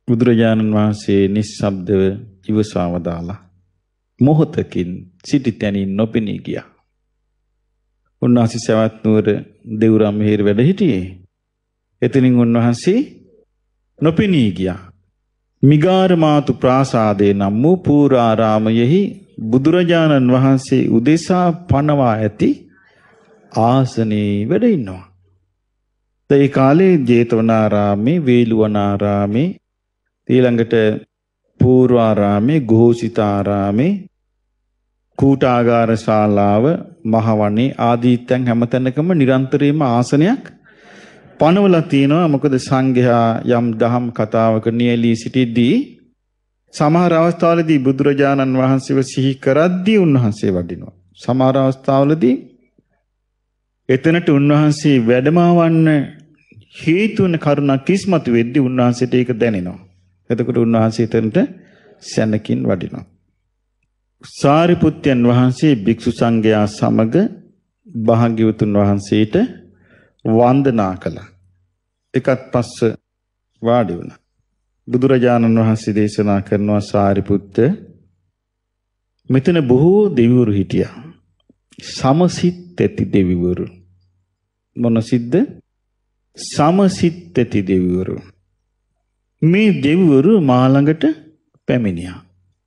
බුදුරජාණන් වහන්සේ නිස්සබ්දව ඉවසාව දාලා මොහොතකින් සිටි තැනින් නොපෙනී ගියා. උන්වහන්සේ සවැත් නුවර දෙවුරම් මෙහෙර වැඩ හිටියේ. එතනින් උන්වහන්සේ නොපෙනී ගියා. මිගාරමාතු ප්‍රාසාදේ නම් වූ පූරාරාමයෙහි බුදුරජාණන් වහන්සේ උදෙසා පනවා ඇති ආසනයේ වැඩ ඉන්නවා. ඒ කාලේ ජේතවනාරාමේ වේළුවනාරාමේ ඊළඟට පූර්වාරාමේ ගෝසිතාරාමේ කූටාගාර ශාලාව, මහවණේ ආදී තැන් හැමතැනකම නිරන්තරයෙන්ම ආසනයක් පනවලා තියෙනවා. මොකද සංඝයා යම් දහම් කතාවක නියලී සිටිද්දී සමහර අවස්ථාවලදී බුදුරජාණන් වහන්සේව සිහි කරද්දී උන්වහන්සේ වඩිනවා. සමහර අවස්ථාවලදී එතනට උන්වහන්සේ වැඩමවන්න හේතු වෙන කරුණක් ඉස්මතු වෙද්දී උන්වහන්සේට ඒක දැනෙනවා. එතකොට උන්වහන්සේ එතනට සැනකින් වඩිනවා. සාරිපුත්යන් වහන්සේ භික්ෂු සංඝයා සමග භාග්‍යවතුන් වහන්සේට වන්දනා කළා. එකත් පස්ස වාඩි වුණා. බුදුරජාණන් වහන්සේ දේශනා කරනවා සාරිපුත්ත මෙතන බොහෝ දෙවිවරු හිටියා. සමසිත් ඇති දෙවිවරු. මොන සිද්ද? සමසිත් ඇති දෙවිවරු. මේ දෙවිවරු මා ළඟට පැමිණියා.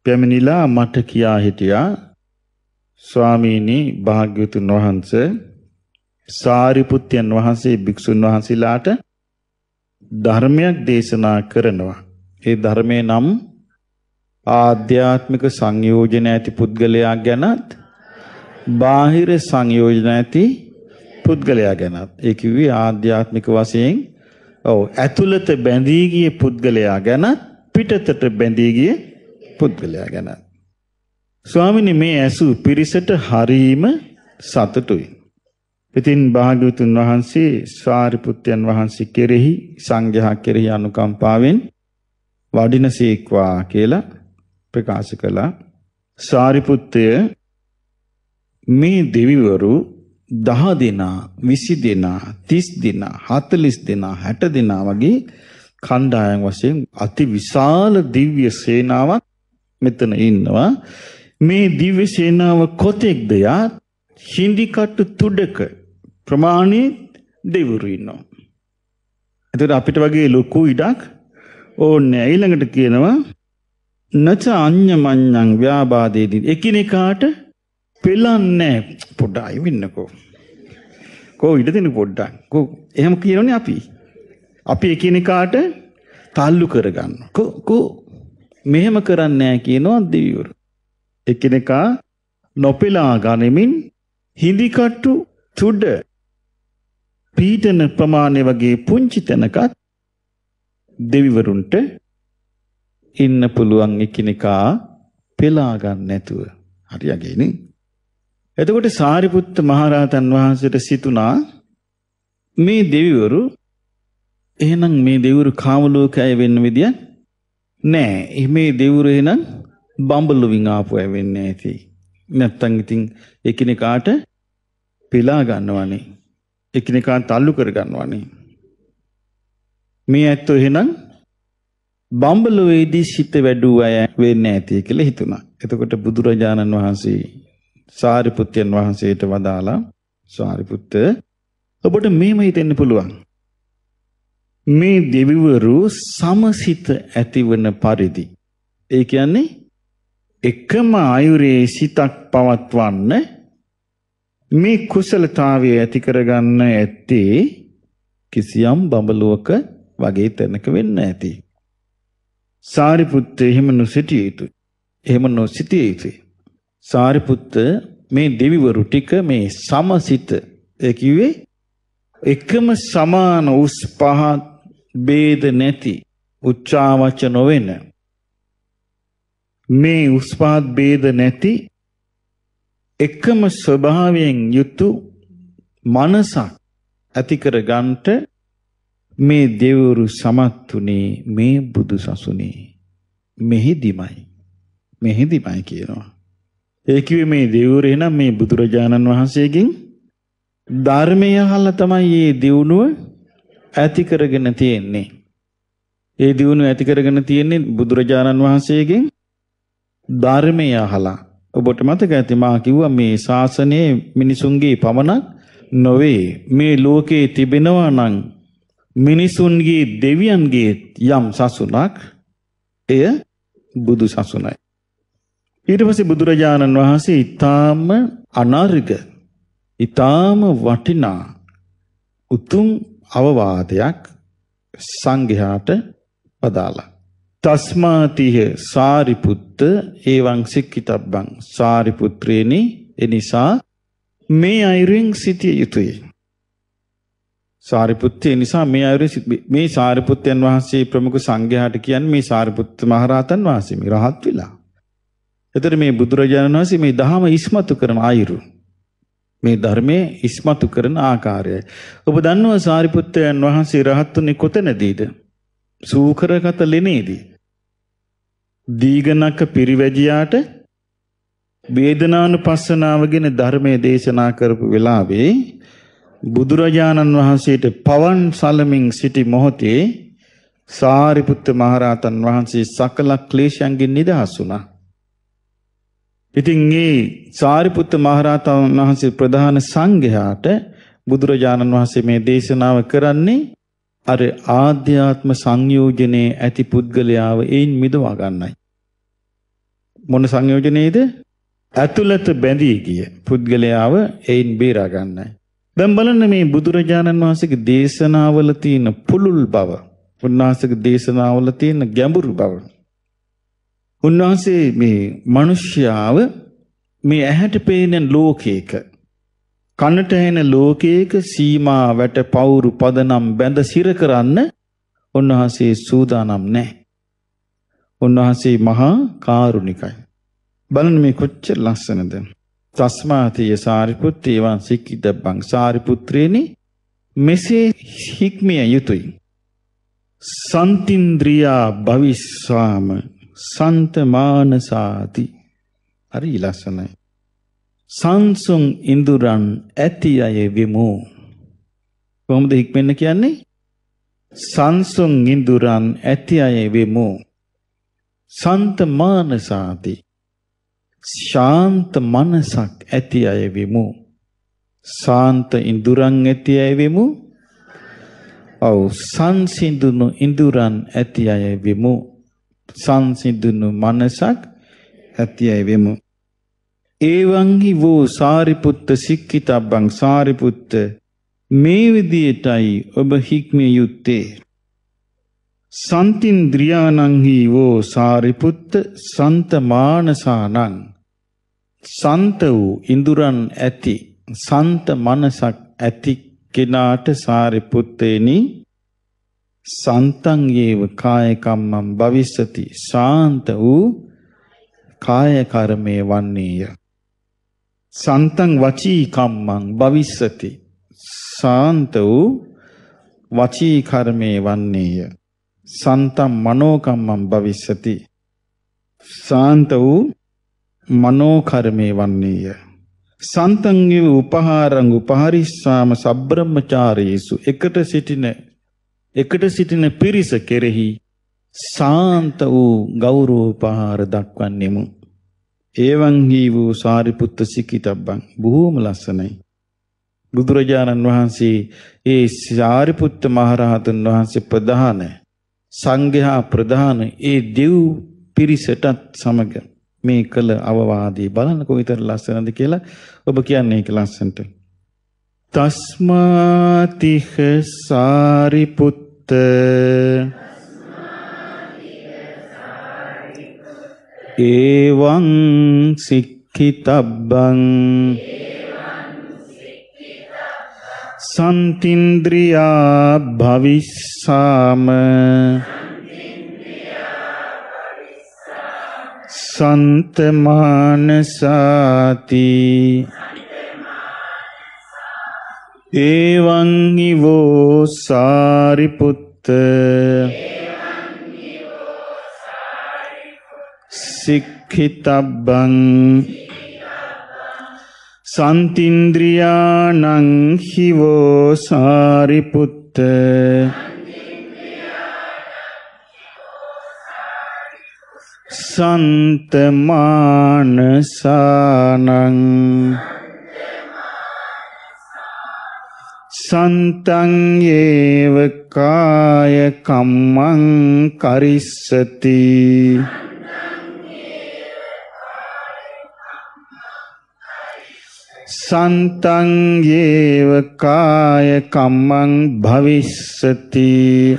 පැමිණිලා මට කියා හිටියා ස්වාමීනි භාග්‍යවතුන් වහන්සේ සාරිපුත්යන් වහන්සේ භික්ෂුන් වහන්සේලාට ධර්මයක් දේශනා කරනවා. ඒ ධර්මයේ නම් ආධ්‍යාත්මික සංයෝජන ඇති පුද්ගලයා ගැනත් බාහිර සංයෝජන ඇති පුද්ගලයා ගැනත්. ඒ කිව්වේ ආධ්‍යාත්මික වශයෙන් ඔව් ඇතුළත බැඳී ගිය පුද්ගලයා ගැනත් පිටතට බැඳී ගිය පුද්ගලයා ගැන. ස්වාමිනේ මේ ඇසු පිරිසට හරීම සතුටුයි. ඉතින් භාග්‍යවතුන් වහන්සේ සාරිපුත්යන් වහන්සේ කෙරෙහි සංඝයා කෙරෙහි අනුකම්පාවෙන් වඩිනසේක්වා කියලා ප්‍රකාශ කළා. සාරිපුත්ය මේ දෙවිවරු දහ දෙනා විසි දෙනා තිස් දෙනා හතලිස් දෙනා හැට දෙනා වගේ කණ්ඩායන් වශයෙන් අති විශාල දිව්‍ය සේනාවක් මෙතන ඉන්නවා. මේ දිව්‍ය සේනාව කොතෙක්ද යා හිඳිකට්ටු තුඩක ප්‍රමාණී දෙවරු ඉන්නවා. එතකොට අපිට වගේ ලොකු ඉඩක් ඕනේ ඊළඟට කියනවා නච අඤ්ඤමඤ්ඤං ව්‍යාබාදේදී එකිනෙකාට පෙලන්නේ පොඩ්ඩයි වෙන්නකෝ. කෝ ඉඩ දෙන්න පොඩ්ඩක්. කෝ එහෙම කියනෝනේ අපි. අපි එකිනෙකාට තල්ලු කරගන්නවා. කෝ කෝ මෙහෙම කරන්නේ කියනවා දෙවිවරු. එකිනෙකා නොපෙලා ගනිමින් හිඳිකට්ටු තුඩ පීඨන ප්‍රමාණය වගේ පුංචි තැනකත් දෙවිවරුන්ට ඉන්න පුළුවන් එකිනෙකා පෙලා ගන්න නැතුව. හරි යගේනේ. එතකොට සාරිපුත්ත මහරහතන් වහන්සේට සිතුණා මේ දෙවිවරු එහෙනම් මේ දෙවිවරු කාම ලෝකයේ වෙන්න විදියක් නෑ මේ දෙවුරේ නම් බම්බලුවින් ආපු අය වෙන්න ඇති. නැත්තම් ඉතින් එකිනෙකාට පෙලා ගන්නවනේ. එකිනෙකාට තල්ලු කර ගන්නවනේ. මේ ඇත්තෝ එහෙනම් බම්බලුවේදී සිත වැඩූ අය වෙන්න ඇති කියලා හිතුණා. එතකොට බුදුරජාණන් වහන්සේ සාරිපුත්යන් වහන්සේට වදාලා සාරිපුත්ත ඔබට මෙහෙම හිතෙන්න පුළුවන්. මේ දෙවිවරු සමසිත ඇතිවන පරිදි ඒ කියන්නේ එකම ආයුරේ සිතක් පවත්වන්න මේ කුසලතාවය ඇති කරගන්න ඇත්තේ කිසියම් බඹලුවක වගේ තැනක වෙන්න ඇති. සාරිපුත්ත එහෙම නොසිටිය යුතුයි. එහෙම නොසිටිය යුතුයි. සාරිපුත්ත මේ දෙවිවරු ටික මේ සමසිත ඒ කිව්වේ එකම සමාන උස් පහත් ભેද නැති උච්චාවච නොවන මේ උස්පාත් ભેද නැති එකම ස්වභාවයෙන් යුතු මනසක් ඇති කර ගන්නට මේ දෙවරු සමත්ුනේ මේ බුදු සසුනේ මෙහිදිමයි මෙහිදිමයි කියනවා ඒ කිව්වේ මේ දෙවරු එනම් මේ බුදුරජාණන් වහන්සේගෙන් ධර්මය අහලා තමයි මේ දියුණුව ඇති කරගෙන තියෙන්නේ. ඒ දියුණුව ඇති කරගෙන තියෙන්නේ බුදුරජාණන් වහන්සේගෙන් ධර්මය අහලා. ඔබට මතක ඇති මා කිව්වා මේ ශාසනයේ මිනිසුන්ගේ පමණක් නොවේ මේ ලෝකේ තිබෙනවා නම් මිනිසුන්ගේ දෙවියන්ගේ යම් සසුනක් එය බුදු සසුනයි. ඊට පස්සේ බුදුරජාණන් වහන්සේ ඊ타ම අනර්ග ඊ타ම වටිනා උතුම් අවවාදයක් සංඝයාට පදාලා. තස්මාතිය සාරිපුත්ත ඒවං සික්කිතබ්බං සාරිපුත්‍රයනි එනිසා මේ අයුරෙන් සිටිය යුතුය. සාරිපුත්‍ය නිසා මේ අයුරෙන් මේ සාරිපුත්යන් වහන්සේ ප්‍රමුඛ සංඝයාට කියන්නේ මේ සාරිපුත්ත මහරහතන් වහන්සේ මේ රහත් විලා. එතකොට මේ බුදුරජාණන් වහන්සේ මේ ධහම ඉස්මතු කරන අයුරු මේ ධර්මයේ ඉස්මතු කරන ආකාරයයි. ඔබ දන්නවා සාරිපුත්තයන් වහන්සේ රහත්තුනි කොතැනදීද? සූකරගත ලෙනේදී. දීගණක පිරිවැජියාට වේදනානුපස්සනාවගෙන ධර්මයේ දේශනා කරපු වෙලාවේ බුදුරජාණන් වහන්සේට පවන් සලමින් සිටි මොහොතේ සාරිපුත්ත මහරහතන් වහන්සේ සකල ක්ලේශයන්ගෙන් නිදහස් වුණා. ඉතින් මේ සාරිපුත්ත මහරහතන් වහන්සේ ප්‍රධාන සංඝයාට බුදුරජාණන් වහන්සේ මේ දේශනාව කරන්නේ අර ආධ්‍යාත්ම සංයෝජනයේ ඇති පුද්ගලයාව එයින් මිදවා ගන්නයි. මොන සංයෝජනයේද? ඇතුළත බැඳී ගිය පුද්ගලයාව එයින් බේරා ගන්නයි. දැන් බලන්න මේ බුදුරජාණන් වහන්සේගේ දේශනාවල තියෙන පුළුල් බව, උන්වහන්සේගේ දේශනාවල තියෙන ගැඹුරු බව උන්වහන්සේ මේ මිනිස්යාව මේ ඇහැට පේන ලෝකයක කනට ඇහෙන ලෝකයක සීමාවට පවුරු පදනම් බැඳ සිර කරන්න උන්වහන්සේ සූදානම් නැහැ. උන්වහන්සේ මහා කාරුණිකයි. බලන්න මේ කොච්චර ලස්සනද. තස්මාතිය සාරිපුත්‍රය වන් සික්කිදබ්බං සාරිපුත්‍රයනි මෙසේ හික්මිය යුතුයි. සන්තින්ද්‍රියා භවිස්සාම සන්තමානසාති හරි ලස්සනයි. සංසුන් ඉඳුරන් ඇති අය වෙමු. කොහොමද හික්මෙන්න කියන්නේ? සංසුන් ඉඳුරන් ඇති අය වෙමු. සන්තමානසාති ශාන්ත මනසක් ඇති අය වෙමු. සාන්ත ඉඳුරන් ඇති අය වෙමු. ඔව් සංසිඳුණු ඉඳුරන් ඇති අය වෙමු. සංසිඳුණු මනසක් ඇතියයි වෙමු. ඒවංහි වූ සාරිපුත්ත සික්කිතබ්බං සාරිපුත්ත මේ විදියටයි ඔබ හික්මිය යුත්තේ. සන්තින්ද්‍රියානංහි වෝ සාරිපුත්ත සන්ත මානසානං සන්ත වූ ඉඳුරන් ඇති සන්ත මනසක් ඇති කෙනාට සාරිපුත්තේනි සන්තංයේව කායකම්මම් භවිස්සති ශාන්ත වූ කාය කර්මය වන්නේය. සන්තං වචී කම්මං භවිස්සති ශාන්ත වූ වචී කර්මය වන්නේය. සන්තම් මනෝකම්මම් භවිස්සති ශාන්ත වූ මනෝ කර්මේ වන්නේය. සන්තං වූ උපහාරං උපහරිස්සාම සබ්‍රහ්මචාරීසු එකට සිටින එකට සිටින පිරිස කෙරෙහි සාන්ත වූ ගෞරවපහාර දක්වන්නෙමු. ඒවන් හී වූ සාරිපුත්ත සිකිතබ්බන් බොහෝම ලස්සනයි. බුදුරජාණන් වහන්සේ ඒ සාරිපුත්ත මහරහතන් වහන්සේ ප්‍රධාන සංඝයා ප්‍රධාන ඒ දෙව් පිරිසටත් සමග මේ කළ අවවාදී බලන්න කොවිතර ලස්සනද කියලා ඔබ කියන්නේ ඒක ලස්සනට තස්මාතිහ සාරිපුත්ත ඒවං සික්ඛිතබ්බං සන්තින්ද්‍රියා භවිස්සාම සන්තමානසාති සන්තමානසාති ඒවං ඉවෝ සාරිපුත්ත සික්ඛිතබ්බං සන්තින්ද්‍රියානං හිවෝ සාරිපුත්ත සන්තමානසානං සන්තං ඒව කාය කම්මං කරිස්සති සන්තං ඒව කාය කම්මං භවිස්සති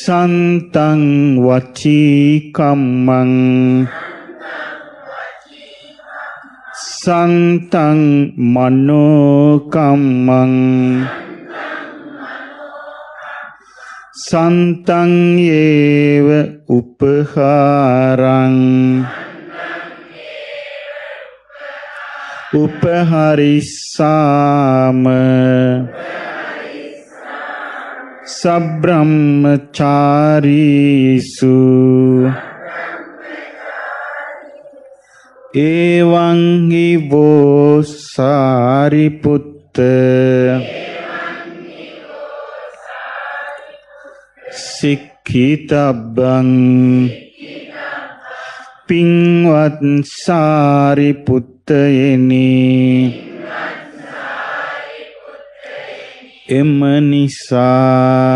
සන්තං වචී කම්මං සන්තං මනෝකම්මං සන්තං ඒව උපහාරං උපහරිස්සාම සබ්‍රහ්මචාරීසු එවං හි වෝ සාරිපුත්ත සික්ඛිතබ්බං පින්වත් සාරිපුත්තයනි එම නිසා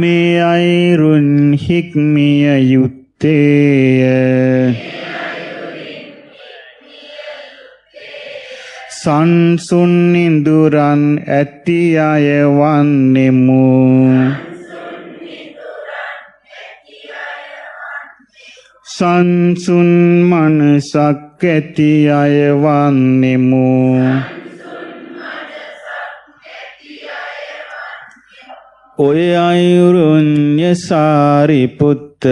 මේ අයුරුන් හික්මිය යුත්තේය සංසුන් නිඳුරන් ඇති අය වන්නෙමු සංසුන් මනසක් ඇති අය වන්නෙමු ඔය අයුරුඤ්ඤ සාරිපුත්ත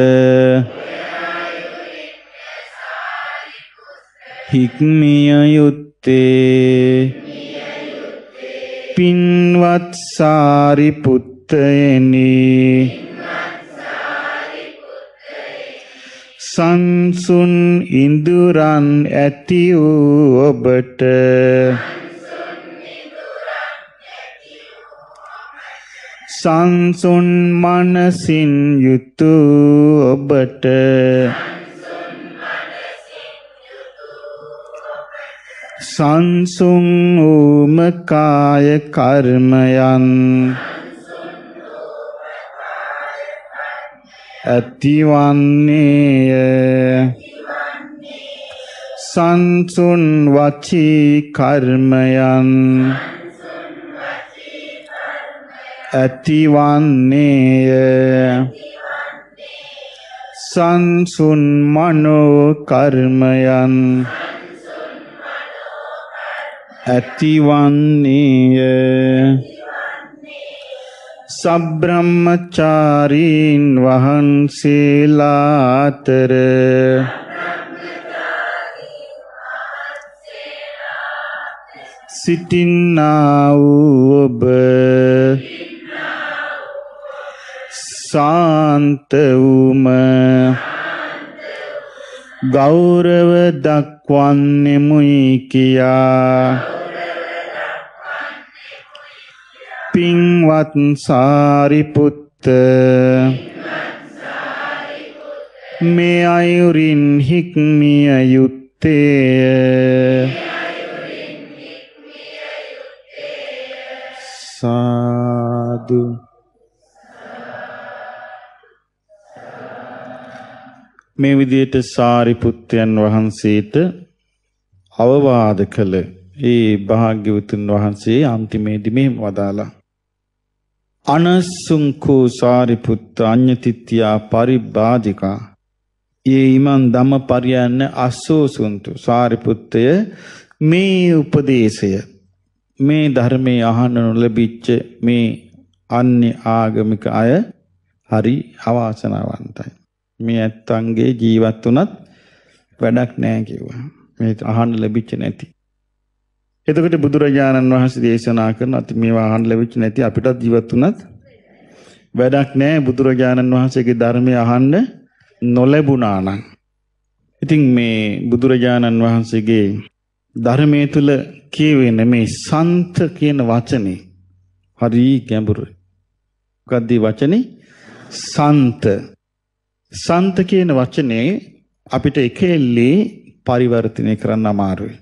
හික්මිය යුත් යුත්තේ පින්වත් සාරිපුත්තයනි සංසුන් ඉඳුරන් ඇති වූ ඔබට සංසුන් මනසින් යුතු ඔබට සංසුන් වූම කාය කර්මයන් ඇතිවන්නේය සංසුන් වචී කර්මයන් ඇතිවන්නේය සංසුන් මනෝ කර්මයන් ඇතිවන්නේය සබ්‍රහ්මචාරීන් වහන්සේලා අතර සිටින්නා වූ ඔබ ශාන්ත වූම ගෞරව දක් දක්වන්නෙමුයි කියා පින්වත් සාරිපුත්ත මේ අයුරින් හික්මිය යුත්තේය මේ විදිහට සාරිපුත්යන් වහන්සේට අවවාද කළ ඒ භාග්‍යවතුන් වහන්සේ අන්තිමේදී මෙහෙම වදාලා අනසුංකෝ සාරිපුත්ත අඤ්ඤතිත්‍යා පරිබ්බාධිකා ඒ ඊමන් ධම්ම පරියන්න අසෝසුන්තු සාරිපුත්තය මේ උපදේශය මේ ධර්මයේ අහන්න නොලැබිච්ච මේ අන්‍ය ආගමික අය හරි අවාසනාවන්තයි මේ ඇත්තන්ගේ ජීවත් වුණත් වැඩක් නැහැ කිව්වා. මේ අහන්න ලැබිච්ච නැති. එතකොට බුදුරජාණන් වහන්සේ දේශනා කරන අති මේවා අහන්න ලැබිච්ච නැති අපිටත් ජීවත් වුණත් වැඩක් නැහැ බුදුරජාණන් වහන්සේගේ ධර්මය අහන්න නොලැබුණා නම්. ඉතින් මේ බුදුරජාණන් වහන්සේගේ ධර්මයේ තුල කියවෙන මේ සන්ත කියන වචනේ හරි ගැඹුරුයි. මොකක්ද වචනේ? සන්ත සන්ත කියන වචනේ අපිට එකෙල්ලේ පරිවර්තනය කරන්න අමාරුයි.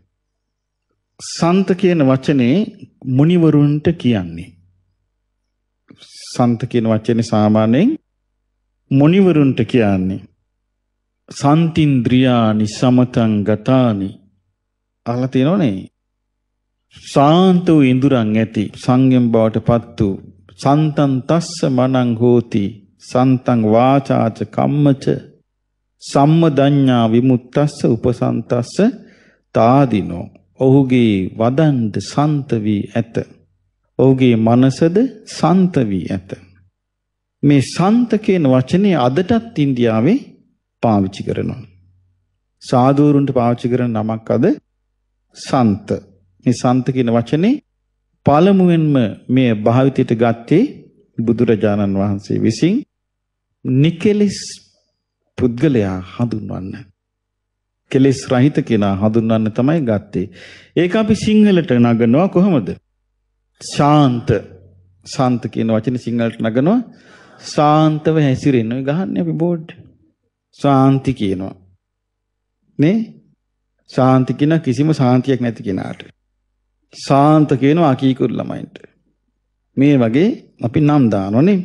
සන්ත කියන වචනේ මුනිවරුන්ට කියන්නේ. සන්ත කියන වචනේ සාමාන්‍යයෙන් මුනිවරුන්ට කියන්නේ. සන්තින්ද්‍රියානි සමතං ගතානි අහලා තියෙනවනේ. සාන්ත වූ ඉඳුරන් ඇති සංයම් බවට පත් වූ සන්තන් තස්ස මනං හෝති සන්තං වාචාච කම්මච සම්මදඤ්ඤා විමුක්තස්ස උපසන්තස්ස තාදිනෝ ඔහුගේ වදන්ද සන්ත වී ඇත ඔහුගේ මනසද සන්ත වී ඇත මේ සන්ත කියන වචනේ අදටත් ඉන්දියාවේ පාවිච්චි කරනවා සාධූරුන්ට පාවිච්චි කරන නමක් අද සන්ත මේ සන්ත කියන වචනේ පළමුවෙන්ම මේ භාවිතයට ගත්තේ බුදුරජාණන් වහන්සේ විසින් නිකෙලස් පුද්ගලයා හඳුන්වන්න. කෙලෙස් රහිත කෙනා හඳුන්වන්න තමයි ගත්තේ. ඒක අපි සිංහලට නගනවා කොහොමද? ශාන්ත ශාන්ත කියන වචනේ සිංහලට නගනවා ශාන්තව හැසිරෙන්න ඔය ගහන්නේ අපි බෝඩ් ශාන්ති කියනවා නේ ශාන්ති කියන කිසිම ශාන්තියක් නැති කෙනාට ශාන්ත කියනවා අකීකුරු ළමයින්ට මේ වගේ අපි නම් දානෝනේ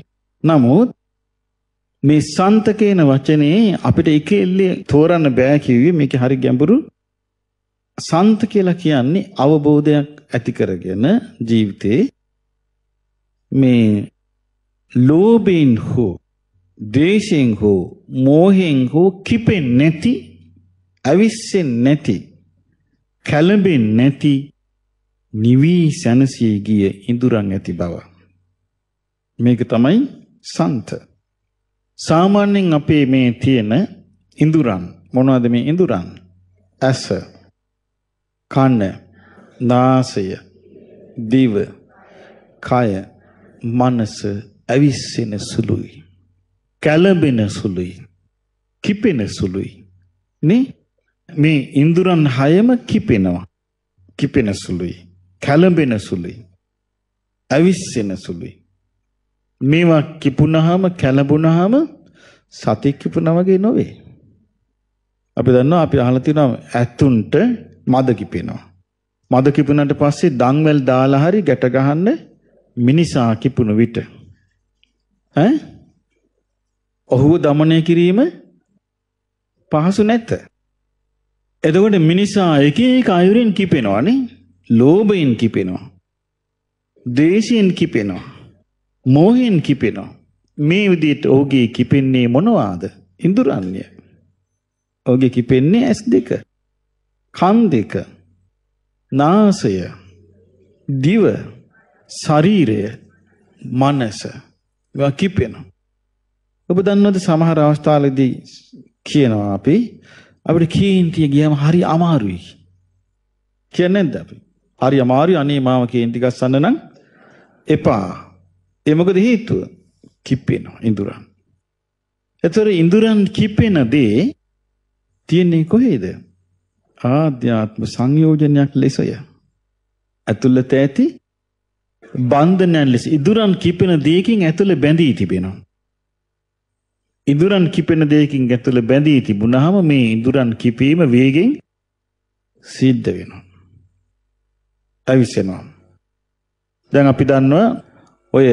නමුත් මේ සන්ත කියන වචනේ අපිට එකෙල්ලේ තෝරන්න බෑ කිව්වේ මේකේ හරි ගැඹුරු සන්ත කියලා කියන්නේ අවබෝධයක් ඇති කරගෙන ජීවිතේ මේ ලෝභයෙන් හෝ දේශයෙන් හෝ මෝහෙන් හෝ කිපෙන්නේ නැති අවිස්සෙන්නේ නැති කැළඹෙන්නේ නැති නිවි සැනසී ගිය ඉඳුරන් ඇති බව මේක තමයි සන්ත සාමාන්‍යයෙන් අපේ මේ තියෙන ඉඳුරන් මොනවද මේ ඉඳුරන්? ඇස, කන, නාසය, දිව, කය, මනස අවිස්සෙන සුළුයි. කැළඹෙන සුළුයි. කිපෙන සුළුයි. නේ? මේ ඉඳුරන් හයම කිපෙනවා. කිපෙන සුළුයි. කැළඹෙන සුළුයි. අවිස්සෙන සුළුයි. මේවා කිපුනහම කැළඹුනහම සති කිපුනා වගේ නොවේ. අපි දන්නවා අපි අහලා තියෙනවා ඇතුන්ට මද කිපෙනවා. මද කිපුණාට පස්සේ දන්වැල් දාලා හරි ගැට ගහන්න මිනිසා කිපුණු විට ඈ ඔහුව দমনය කිරීම පහසු නැත. එතකොට මිනිසා එක එක අයුරින් කිපෙනවානේ. ලෝභයෙන් කිපෙනවා. දේශයෙන් කිපෙනවා. මෝහෙන් කිපෙනවා. මේ විදිහට ඔහුගේ කිපෙන්නේ මොනවාද? ඉඳුරන්ය. ඔහුගේ කිපෙන්නේ ඇස් දෙක, කන් දෙක, නාසය, දිව, ශරීරය, මනස. ඒවා කිපෙනවා. ඔබ දන්නවද සමහර අවස්ථාවලදී කියනවා අපි අපිට කේන්තිය ගියම හරි අමාරුයි. කියන්නේ නැද්ද අපි? හරි අමාරුයි අනේ මාව කේන්ති ගස්සන්න නම් එපා. ඒ මොකද හේතුව? කිප්පෙනවා ඉඳුරන්. ඒතර ඉඳුරන් කිප්පෙන දේ තියෙන්නේ කොහේද? ආධ්‍යාත්ම සංයෝජනයක් ලෙසය. ඇතුළත ඇති බන්ධනයන් ලෙස ඉඳුරන් කිපෙන දෙයකින් ඇතුළ බැඳී තිබෙනවා. ඉඳුරන් කිපෙන දෙයකින් ඇතුළ බැඳී තිබුණාම මේ ඉඳුරන් කිපීම වේගෙන් සිද්ධ වෙනවා. අවිසෙනවා. දැන් අපි දන්නවා ඔය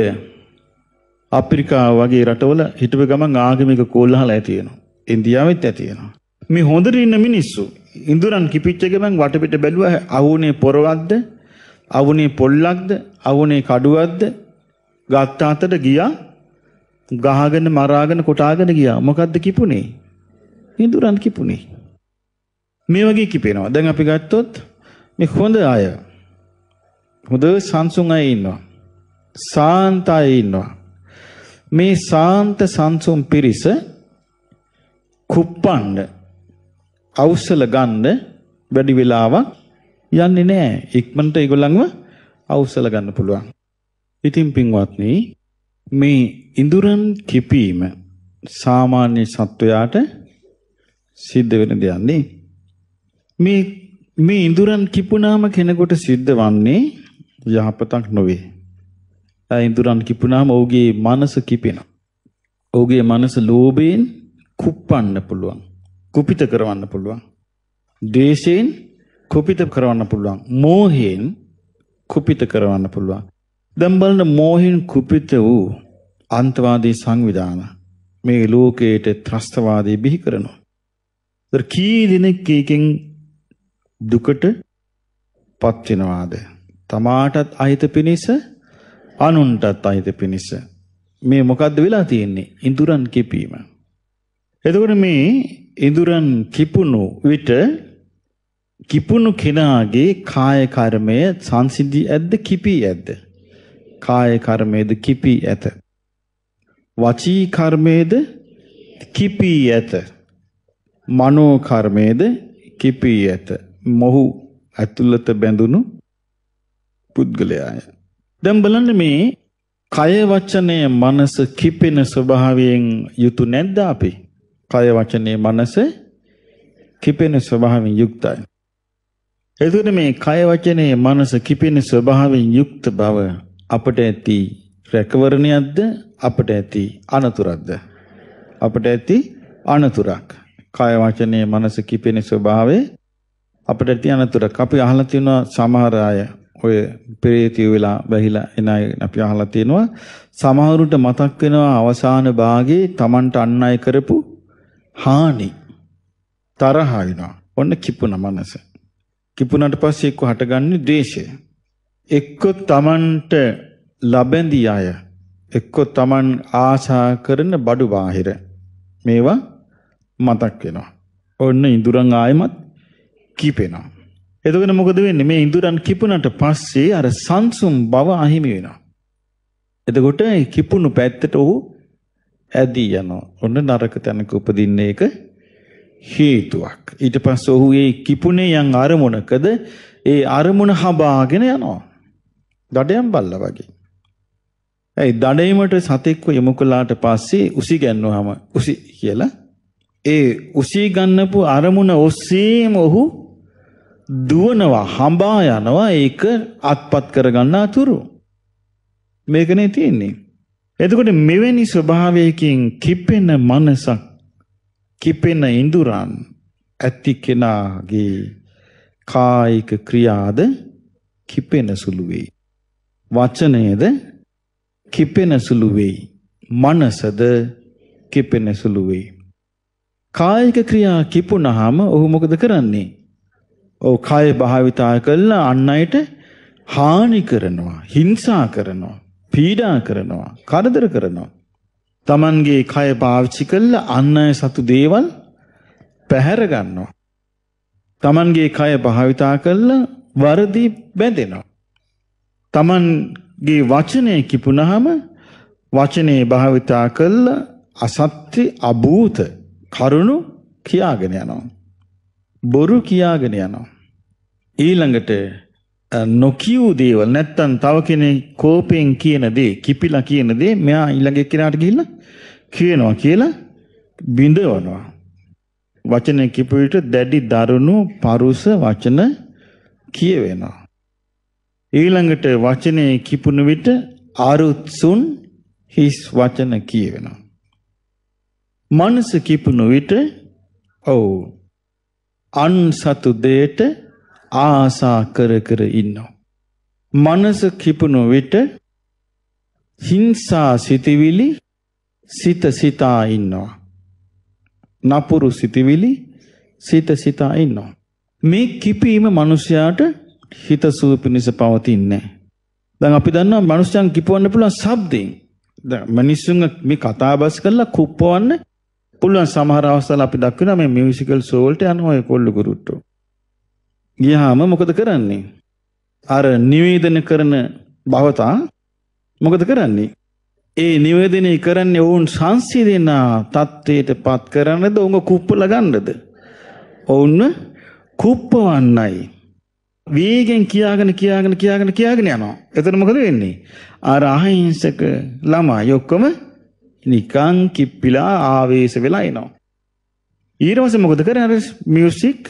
අප්‍රිකා වගේ රටවල හිටපු ගමන් ආගමික කෝල්හල ඇතියෙනවා. ඉන්දියාවෙත් ඇතියෙනවා. මේ හොඳට ඉන්න මිනිස්සු ඉඳුරන් කිපිච්ච ගමන් වටපිට බැලුවා අවුනේ පොරවද්ද අවුනේ පොල්ලක්ද අවුනේ කඩුවක්ද ගත්ත අතට ගියා ගහගෙන මරාගෙන කොටාගෙන ගියා මොකද්ද කිපුනේ ඉඳුරන් කිපුනේ මේ වගේ කිපෙනවා දැන් අපි ගත්තොත් මේ හොඳ අය හොඳ සංසුන් අය ඉන්නවා සාන්ත අය ඉන්නවා. මේ සාන්ත සංසුම් පිරිස කුප්පණ්ඩ අවසල ගන්න වැඩි වෙලාවක් යන්නේ නැහැ. ඉක්මනට ඒගොල්ලන්ව අවසල ගන්න පුළුවන්. ඉතින් පින්වත්නි මේ ඉඳුරන් කිපීම සාමාන්‍ය සත්වයාට සිද්ධ වෙන දෙයක් නේ. මේ මේ ඉඳුරන් කිපුණාම කෙනෙකුට සිද්ධ වන්නේ යහපතක් නොවේ. ඉඳුරන් කිපුණාම ඔහුගේ මනස කිපෙනවා. ඔහුගේ මනස ලෝභයෙන් කුප්පන්න පුළුවන්. කුපිත කරවන්න පුළුවන්. ද්වේෂයෙන් කුපිත කරවන්න පුළුවන්. මෝහයෙන් කුපිත කරවන්න පුළුවන්. දැන් බලන්න මෝහෙන් කුපිත වූ අන්තවාදී සංවිධාන මේ ලෝකයට ත්‍රස්තවාදී බිහි කරනවා. ඒතර කී දෙනෙක් එකකින් දුකට පත් වෙනවාද? තමාටත් අහිත පිණිස අනුන්ටත් අහිත පිණිස. මේ මොකද්ද වෙලා තියෙන්නේ? ඉඳුරන් කිපීම. එතකොට මේ ඉඳුරන් කිපුණු විට කිපුණු කෙනාගේ කාය කර්මය සංසිද්ධි ඇද්ද කිපී ඇද්ද? කාය කර්මයේද කිපී ඇත. වචී කර්මයේද කිපී ඇත. මනෝ කර්මයේද කිපී ඇත. මොහු ඇතුළත බැඳුණු පුද්ගලයාය. දැන් බලන්න මේ කය වචනය මනස කිපෙන ස්වභාවයෙන් යුතු නැද්ද අපි? කය වචනේ මනස කිපෙන ස්වභාවයෙන් යුක්තයි. එතකොට මේ කය වචනේ මනස කිපෙන ස්වභාවයෙන් යුක්ත බව අපට ඇති රැකවරණයක්ද අපට ඇති අනතුරක්ද? අපට ඇති අනතුරක්. කය වචනේ මනස කිපෙන ස්වභාවය අපට ඇති අනතුරක්. අපි අහලා තියෙනවා සමහර අය ඔය පෙරේතිය වෙලා බැහිලා එන අය අපි අහලා තියෙනවා සමහරුට මතක් වෙනවා අවසාන භාගයේ Tamanට අන් අය කරපු හානි තරහ වෙනවා ඔන්න කිපුණ මනස කිපුණාට පස්සේ එක්ක හටගන්නේ ද්වේෂය එක්ක Tamanට ලබඳී අය එක්ක Taman ආශා කරන බඩු බාහිර මේවා මතක් වෙනවා ඔන්න ඉඳුරන් ආයමත් කිපෙනවා එතකොට මොකද වෙන්නේ? මේ ඉඳුරන් කිපුණට පස්සේ අර සංසුම් බව අහිමි වෙනවා. එතකොට කිපුණු පැත්තට ඔහු ඇදී යනවා. ඔන්න නරක තැනක උපදින්න එක හේතුවක්. ඊට පස්සේ ඔහු ඒ කිපුණේ යම් අරමුණකද ඒ අරමුණ හබාගෙන යනවා. දඩයන් බල්ලා වගේ. ඇයි දඩේමට සතෙක්ව යොමු කළාට පස්සේ උසි ගන්නවාම උසි කියලා ඒ උසී ගන්නපු අරමුණ ඔස්සේම ඔහු දුවනවා හඹා යනවා ඒක අත්පත් කරගන්නා තුරු. මේකනේ තියෙන්නේ. එතකොට මෙවැනි ස්වභාවයකින් කිපෙන මනසක් කිපෙන ඉඳුරන් ඇති කෙනාගේ කායික ක්‍රියාද කිපෙන සුළු වෙයි. වචනයද කිපෙන සුළු වෙයි. මනසද කිපෙන සුළු වෙයි. කායික ක්‍රියා කිපුණාම ඔහු මොකද කරන්නේ? ඔව් කය භාවිතා කළා අන් අයට හානි කරනවා, හිංසා කරනවා, පීඩා කරනවා, කරදර කරනවා. Tamanගේ කය පාවිච්චි කළා අන් අය සතු දේවල් පැහැර ගන්නවා. Tamanගේ කය භාවිතා කළා වර්ධි බැඳෙනවා. Tamanගේ වචනේ කිපුනහම වචනේ භාවිතා කළා අසත්‍ය අභූත කරුණු කියාගෙන යනවා. බොරු කියාගෙන යනවා. ඊළඟට නොකියූ දේවල් නැත්තම් තව කෙනෙක් කෝපයෙන් කියන දේ කිපිලා කියන දේ මෙයා ඊළඟ එක්කෙනාට ගිහිල්ලා කියනවා කියලා බිඳවනවා. වචන කිප විට දැඩි දරුණු පරුස වචන කියවෙනවා. ඊළඟට වචනේ කිපුණු විට අරුත්සුන් හිස් වචන කියවෙනවා. මනස කිපුණු විට ඔව් අන් සතු දෙයට ආසා කර කර ඉන්නවා. මනස කිපුණු විට හිංසා සිතිවිලි සිත සිතා ඉන්නවා. නපුරු සිතිවිලි සිත සිතා ඉන්නවා. මේ කිපීම මිනිසයාට හිතසුව පිණිස පවතින්නේ දැන් අපි දන්නවා මිනිස්යන් කිපවන්න පුළුවන් ශබ්දයෙන්. දැන් මිනිස්සුන් මේ කතාබස් කරලා කුප්පවන්න පුළුවන් සමහර අවස්ථාවල අපි දක්වන මේ මියුසිකල් ෂෝ වලට යනවා ඒ කොල්ල ගුරුට්ටෝ. ගියාම මොකද කරන්නේ? අර නිවේදන කරන භවතා මොකද කරන්නේ? ඒ නිවේදනය කරන්නේ ඔවුන් සංසිඳෙන தത്വයටපත් කරන්නද උඟ කුප්පල ගන්නද? ඔවුන්ව කුප්පවන්නයි. වේගෙන් කියාගෙන කියාගෙන කියාගෙන කියාගෙන යනවා. එතන මොකද වෙන්නේ? අර අහිංසක ළමයි ඔක්කොම නිකං කිප්පිලා ආවේශ වෙලා එනවා. ඊරවස මොකද කරන්නේ අර මියුසික්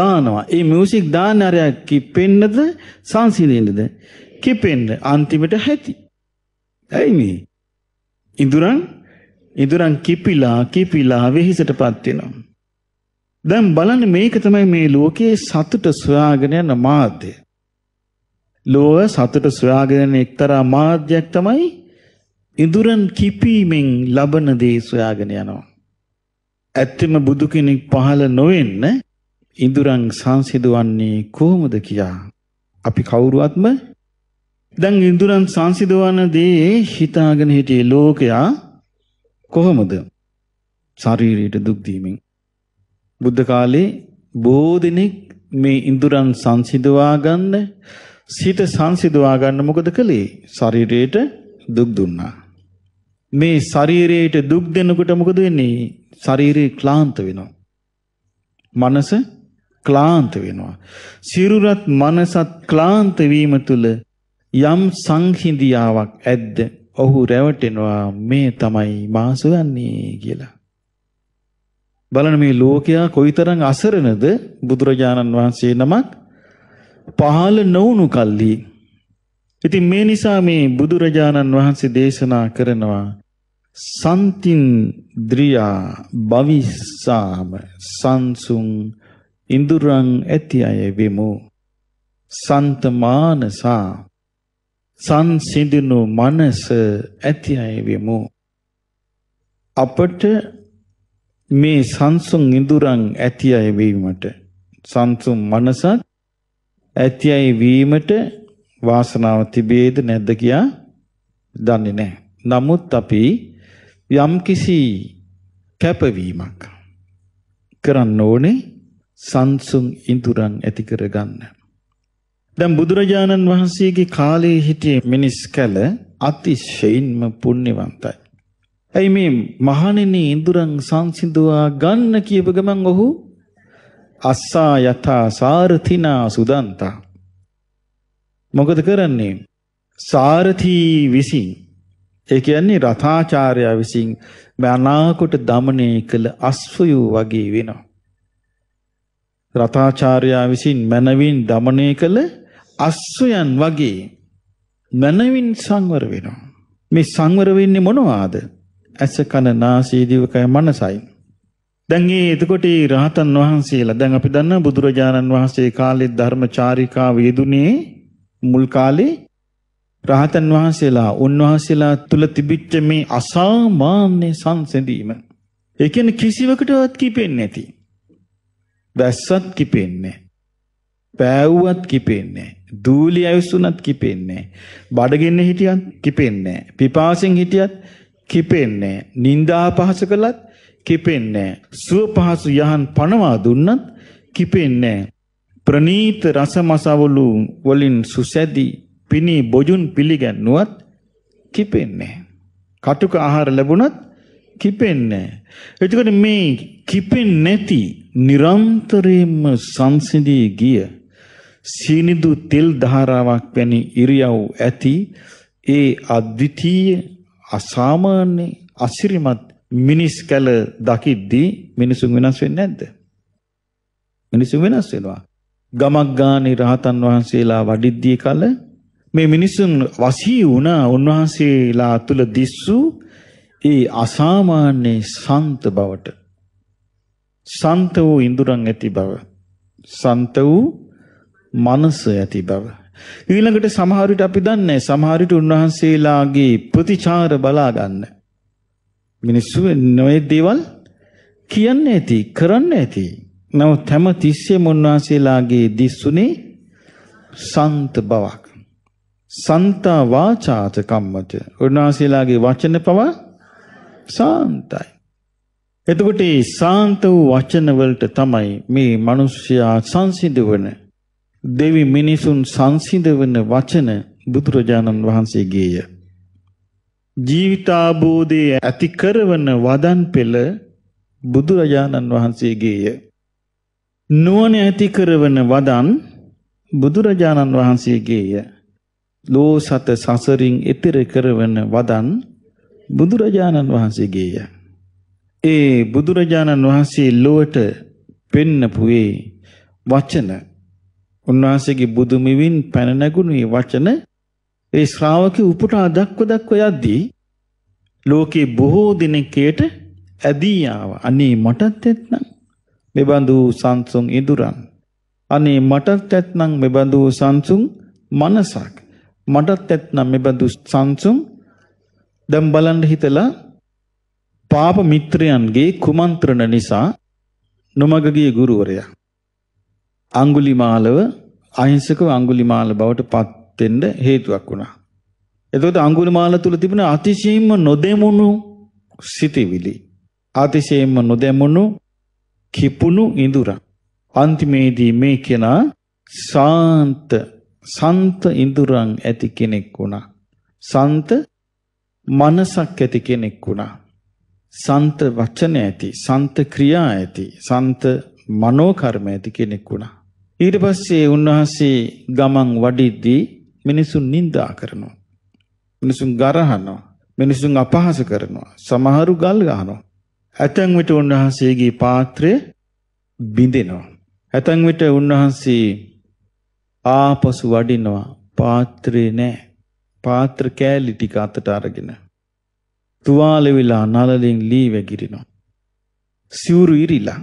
දානවා. ඒ මියුසික් දාන්න අර කිප්පෙන්නද සංසිඳෙන්නද? කිපෙන්න අන්තිමට ඇති. ඇයි මේ? ඉඳුරන් ඉඳුරන් කිපිලා කිපිලා වෙහිසටපත් වෙනවා. දැන් බලන්න මේක තමයි මේ ලෝකයේ සතුට සොයාගෙන යන මාධ්‍ය. ලෝක සතුට සොයාගෙන එක්තරා මාධ්‍යයක් තමයි ඉඳුරන් කිපීමෙන් ලබන දේ සොයාගෙන යනවා. ඇත්තම බුදු කෙනෙක් පහළ නොවෙන්න ඉඳුරන් සංසිඳවන්නේ කොහොමද කියා අපි කවුරුවත්ම දැන් ඉඳුරන් සංසිඳවන දේ හිතාගෙන හිටියේ ලෝකයා කොහොමද? ශරීරයට දුක් දීමෙන් බුද්ධ කාලේ බොහෝ දෙනෙක් මේ ඉඳුරන් සංසිඳවා ගන්න සිත සංසිඳවා ගන්න මොකද කළේ? ශරීරයට දුක් දුන්නා. මේ ශරීරයට දුක් දෙනකොට මොකද වෙන්නේ? ශරීරය ක්ලාන්ත වෙනවා. මනස ක්ලාන්ත වෙනවා. සිරුරත් මනසත් ක්ලාන්ත වීම තුල යම් සංහිඳියාවක් ඇද්ද? ඔහු රැවටෙනවා මේ තමයි මා සොයන්නේ කියලා. බලන මේ ලෝකයා කොයිතරම් අසරණද බුදුරජාණන් වහන්සේ නමක් පහළ නොවුණු කල්ලි. ඉතින් මේ නිසා මේ බුදුරජාණන් වහන්සේ දේශනා කරනවා සන්තින් ද්‍රියා භවිස්සාම සංසුන් ඉඳුරන් ඇති අය වෙමු සන්තමානසා සංසිඳුණු මනස ඇති අය වෙමු අපට මේ සංසුන් ඉඳුරන් ඇති අය වීමට සංසුන් මනසත් ඇති අය වීමට වාසනාව තිබේද නැද්ද කියා දන්නේ නැහැ නමුත් අපි යම්කිසි කැපවීමක් කරන්න ඕනේ සංසුන් ඉඳුරන් ඇති කරගන්න. දැන් බුදුරජාණන් වහන්සේගේ කාලේ හිටිය මිනිස් කැල අතිශයින්ම පුණ්‍යවන්තයි. ඇයි මේ මහණෙනි ඉඳුරන් සංසිඳුවා ගන්න කියප ගමන් ඔහු අස්සා යථා සාරතිනා සුදන්තා. මොකද කරන්නේ? සාරති විසින් ඒ කියන්නේ රථාචාර්යා විසින් මනාකොට দমনය කළ අස්වයු වගේ වෙනවා. රථාචාර්යා විසින් මනවින් দমনය කළ අස්වයන් වගේ මනවින් සංවර වෙනවා. මේ සංවර වෙන්නේ මොනවාද? ඇස කන නාසය දිවකය මනසයි. දැන් මේ එතකොට රහතන් වහන්සේලා දැන් අපි දන්නා බුදුරජාණන් වහන්සේ කාලේ ධර්මචාරිකාව යෙදුනේ මුල් කාලේ රහතන් වහන්සේලා උන්වහන්සේලා තුල තිබිච්ච මේ අසාමාන්‍ය සංසඳීම ඒ කියන්නේ කිසිවකටවත් කිපෙන්නේ නැති. වැස්සත් කිපෙන්නේ පෑවුවත් කිපෙන්නේ දූලි ඇවිස්සුනත් කිපෙන්නේ බඩගින්න හිටියත් කිපෙන්නේ පිපාසෙන් හිටියත් කිපෙන්නේ නින්දා පහස කළත් කිපෙන්නේ සුව පහසු යහන් පනවා දුන්නත් කිපෙන්නේ ප්‍රනීත රසමසවලු වලින් සුසැදී පිණි බොජුන් පිළිගැන්නුවත් කිපෙන්නේ කටුක ආහාර ලැබුණත් කිපෙන්නේ එතකොට මේ කිපෙන්නේ නැති නිරන්තරයෙන්ම සංසිඳී ගිය සීනිදු තෙල් ධාරාවක් වැනි ඉරියව් ඇති ඒ අද්විතීය අසාමාන්‍ය අසිරිමත් මිනිස් කැල දකිද්දී මිනිසුන් වෙනස් වෙන්නේ නැද්ද? මිනිසුන් වෙනස් වෙනවා. ගමක් ගානේ රහතන් වහන්සේලා වඩිද්දී කල මේ මිනිසුන් වසී වුණා උන්වහන්සේලා තුල දිස්සු ඒ අසාමාන්‍ය සන්ත බවට සන්ත වූ ඉඳුරන් ඇති බව සන්ත වූ මනස ඇති බව ඊළඟට සමහර විට අපි දන්නේ සමහර විට උන්වහන්සේලාගේ ප්‍රතිචාර බලා ගන්න මිනිස්සු නොයේ දේවල් කියන්නේ ඇති කරන්නේ ඇති නමුත් හැම තිස්සෙම උන්වහන්සේලාගේ දිස්සුනේ සන්ත බවක් සන්තා වාචාත කම්මච. උන්වහන්සේලාගේ වචන පවා සාන්තයි. එතකොට මේ සාන්ත වූ වචන වලට තමයි මේ මිනිස්යා සංසිඳවන දෙවි මිනිසුන් සංසිඳවන වචන බුදුරජාණන් වහන්සේගේය. ජීවිතාබෝධයේ ඇති කරවන වදන් පෙළ බුදුරජාණන් වහන්සේගේය. නුවණ ඇති කරවන වදන් බුදුරජාණන් වහන්සේගේය. ලෝ සත සසරින් එතෙර කරවන වදන් බුදුරජාණන් වහන්සේගේය. ඒ බුදුරජාණන් වහන්සේ ලොවට පෙන්නපුයේ වචන උන්වහන්සේගේ බුදුමිවින් පැන නැගුණේ වචන ඒ ශ්‍රාවක උපුටා දක්ව දක්ව යද්දී ලෝකේ බොහෝ දිනකයට ඇදී ආව. අනේ මටත් එත්නම් මෙබඳු සංසුන් ඉදුරන්. අනේ මටත් ඇත්නම් මෙබඳු සංසුන් මනසක්. මටත් ඇත්නම් මෙබඳු සංසුම් දැන් බලන්න හිතලා පාප මිත්‍රයන්ගේ කුමන්ත්‍රණ නිසා නොමග ගිය ගුරුවරයා අඟුලිමාලව අහිංසකව අඟුලිමාල බවට පත් වෙන්න හේතුවක් වුණා. එතකොට අඟුලිමාල තුල තිබෙන අතිශයින්ම නොදෙමුණු සිටිවිලි අතිශයින්ම නොදෙමුණු කිපුණු ඉඳුරන් අන්තිමේදී මේ කෙනා සාන්ත සන්ත ඉඳුරන් ඇති කෙනෙක් වුණා. සන්ත මනසක් ඇති කෙනෙක් වුණා. සන්ත වචන ඇති, සන්ත ක්‍රියා ඇති, සන්ත මනෝකර්ම ඇති කෙනෙක් වුණා. ඊට පස්සේ උන්වහන්සේ ගමන් වඩිද්දී මිනිසුන් නිඳා කරනවා. මිනිසුන් ගරහනවා. මිනිසුන් අපහාස කරනවා. සමහරු ගල් ගහනවා. ඇතැම් විට උන්වහන්සේගේ පාත්‍රය බිඳෙනවා. ඇතැම් විට උන්වහන්සේ ආපසු වඩිනවා පාත්‍රේ නැහැ. පාත්‍ර කෑලි ටික අතට අරගෙන තුවාල වෙලා නලලින් ලී වැගිරිනවා. සිවුරු ඉරිලා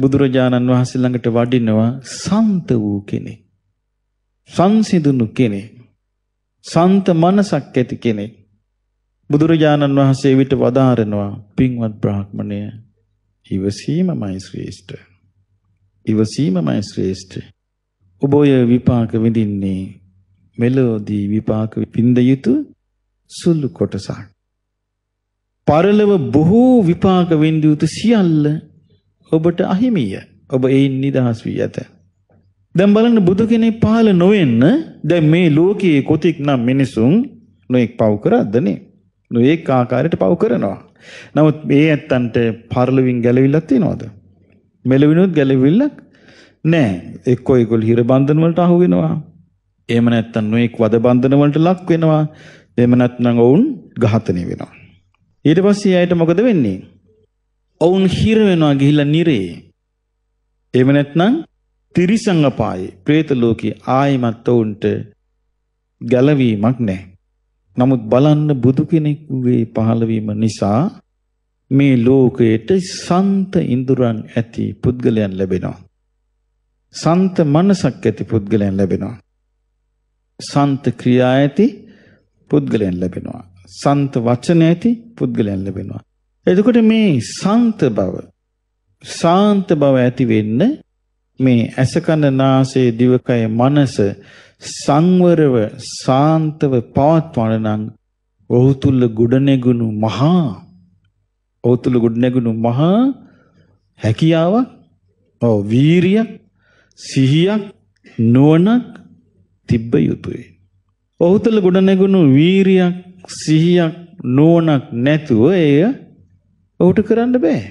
බුදුරජාණන් වහන්සේ ළඟට වඩිනවා සන්ත වූ කෙනෙක්. සංසිඳුණු කෙනෙක්. සන්ත මනසක් ඇති කෙනෙක්. බුදුරජාණන් වහන්සේ විට වදාරනවා පින්වත් බ්‍රාහ්මණය ඉවසීමමයි ශ්‍රේෂ්ඨ. ඉවසීමමයි ශ්‍රේෂ්ඨ. ඔබ ඔය විපාක විඳින්නේ මෙලොවදී විපාක විඳ යුතු සුළු කොටසක්. පරලව බොහෝ විපාක විඳ යුතු සියල්ල ඔබට අහිමිය. ඔබ ඒන් නිදහස් වී ඇත. දැන් බලන්න බුදු කෙනෙක් පහළ නොවෙන්න දැන් මේ ලෝකයේ කොතෙක් නම් මිනිසුන් නොඑක් පව් කරද්දනේ. නොඑක් ආකාරයට පව් කරනවා. නමුත් මේ ඇත්තන්ට පරලවින් ගැලවිලක් තියනවද? මෙලවිනුත් ගැලවිලක් නෑ. එක්කෝ ඒගොල්ලෝ හිර බන්ධන වලට අහු වෙනවා. එහෙම නැත්නම් නොඑක් වද බන්ධන වලට ලක් වෙනවා. එහෙම නැත්නම් ඔවුන් ඝාතනය වෙනවා. ඊට පස්සේ ඇයට මොකද වෙන්නේ? ඔවුන් හිර වෙනවා ගිහිල්ලා නිරේ. එහෙම නැත්නම් තිරිසං අපායේ പ്രേත ලෝකේ ආයිමත් ඔවුන්ට ගැලවීමක් නැහැ. නමුත් බලන්න බුදු කෙනෙකුගේ පහළවීම නිසා මේ ලෝකයට සන්ත ඉඳුරන් ඇති පුද්ගලයන් ලැබෙනවා. සන්ත මනසක් ඇති පුද්ගලයන් ලැබෙනවා. සන්ත ක්‍රියා ඇති පුද්ගලයන් ලැබෙනවා. සන්ත වචන ඇති පුද්ගලයන් ලැබෙනවා. එතකොට මේ සන්ත බව සාන්ත බව ඇති වෙන්න මේ ඇසකන නාසය දිවකය මනස සංවරව සාන්තව පවත්වන නම් ඔහු තුල ගොඩනැගුණු මහා ඔහු තුල ගොඩනැගුණු මහා හැකියාවක් ඔව් වීරියක් සිහියක් නුවණක් තිබ්බ යුතුය. ඔහු තුළ ගොඩනැගුණු වීරියක් සිහියක් නුවණක් නැතුව එය ඔහුට කරන්න බෑ.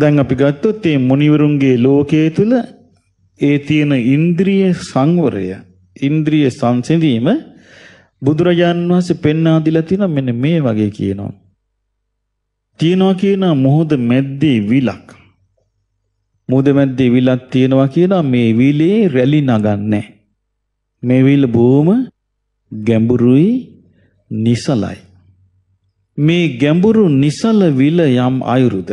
දැන් අපි ගත්තොත් මේ මුනිවරුන්ගේ ලෝකයේ තුල ඒ තියෙන ඉන්ද්‍රිය සංවරය ඉන්ද්‍රිය සංසිඳීම බුදුරජාන් වහන්සේ පෙන්වා දීලා තියෙන මෙන්න මේ වගේ කියනවා. තියනවා කියන මොහොත මැද්දේ විලක්. මුදමැද්ද ඉවිලක් තියෙනවා කියලා මේ ඉවිලේ රැලි නගන්නේ. මේ ඉවිල බොහොම ගැඹුරුයි නිසලයි. මේ ගැඹුරු නිසල විල යම් අයුරුද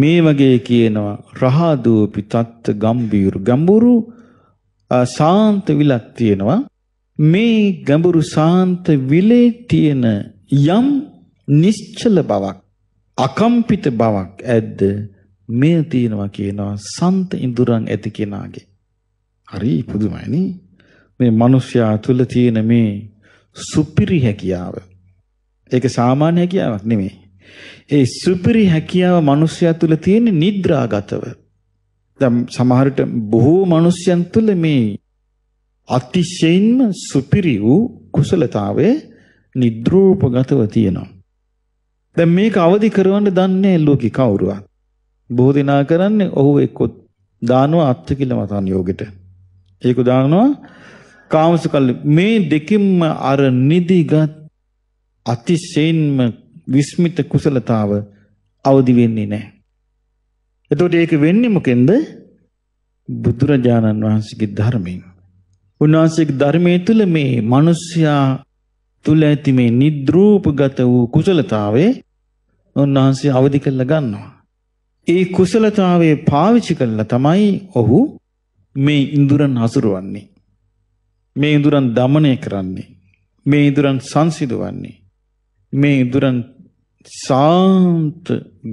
මේ වගේ කියනවා රහදූපි තත්ත ගම්බීරු ගැඹුරු සාන්ත විලක් තියෙනවා මේ ගැඹුරු සාන්ත විලේ තියෙන යම් නිශ්චල බවක් අකම්පිත බවක් ඇද්ද මෙය තියෙනවා කියනවා සන්ත ඉඳුරන් ඇති කෙනාගේ. හරි පුදුමයි නේ. මේ මිනිස්යා තුල තියෙන මේ සුපිරි හැකියාව. ඒක සාමාන්‍ය හැකියාවක් නෙමෙයි. ඒ සුපිරි හැකියාව මිනිස්යා තුල තියෙන නිද්‍රාගතව. දැන් සමහර විට බොහෝ මිනිස්යන් තුල මේ අතිශයින්ම සුපිරි වූ කුසලතාවයේ නිද්‍රූපගතව තියෙනවා. දැන් මේක අවදි කරවන්න දන්නේ ලෝකේ කවුරුවත්. බොහෝ දිනා කරන්නේ ඔහු එක්ක දානවා අත්තිකිල මතාන යෝගෙට. ඒක දානවා කාමසුකල්ලි මේ දෙකින්ම අර නිදිගත් අතිශයින්ම විස්මිත කුසලතාව අවදි වෙන්නේ නැහැ. එතකොට ඒක වෙන්නේ මොකෙන්ද? බුදුරජාණන් වහන්සේගේ ධර්මයෙන්. උන්වහන්සේගේ ධර්මයේ තුල මේ මිනිස්යා තුල ඇති මේ නිද්‍රූපගත වූ කුසලතාවේ උන්වහන්සේ අවදි කළ ගන්නවා. ඒ කුසලතාවේ පාවිච්චි කරලා තමයි ඔහු මේ ඉඳුරන් හසුරුවන්නේ. මේ ඉඳුරන් দমনය කරන්නේ. මේ ඉඳුරන් සංසිඳවන්නේ. මේ ඉඳුරන් සාන්ත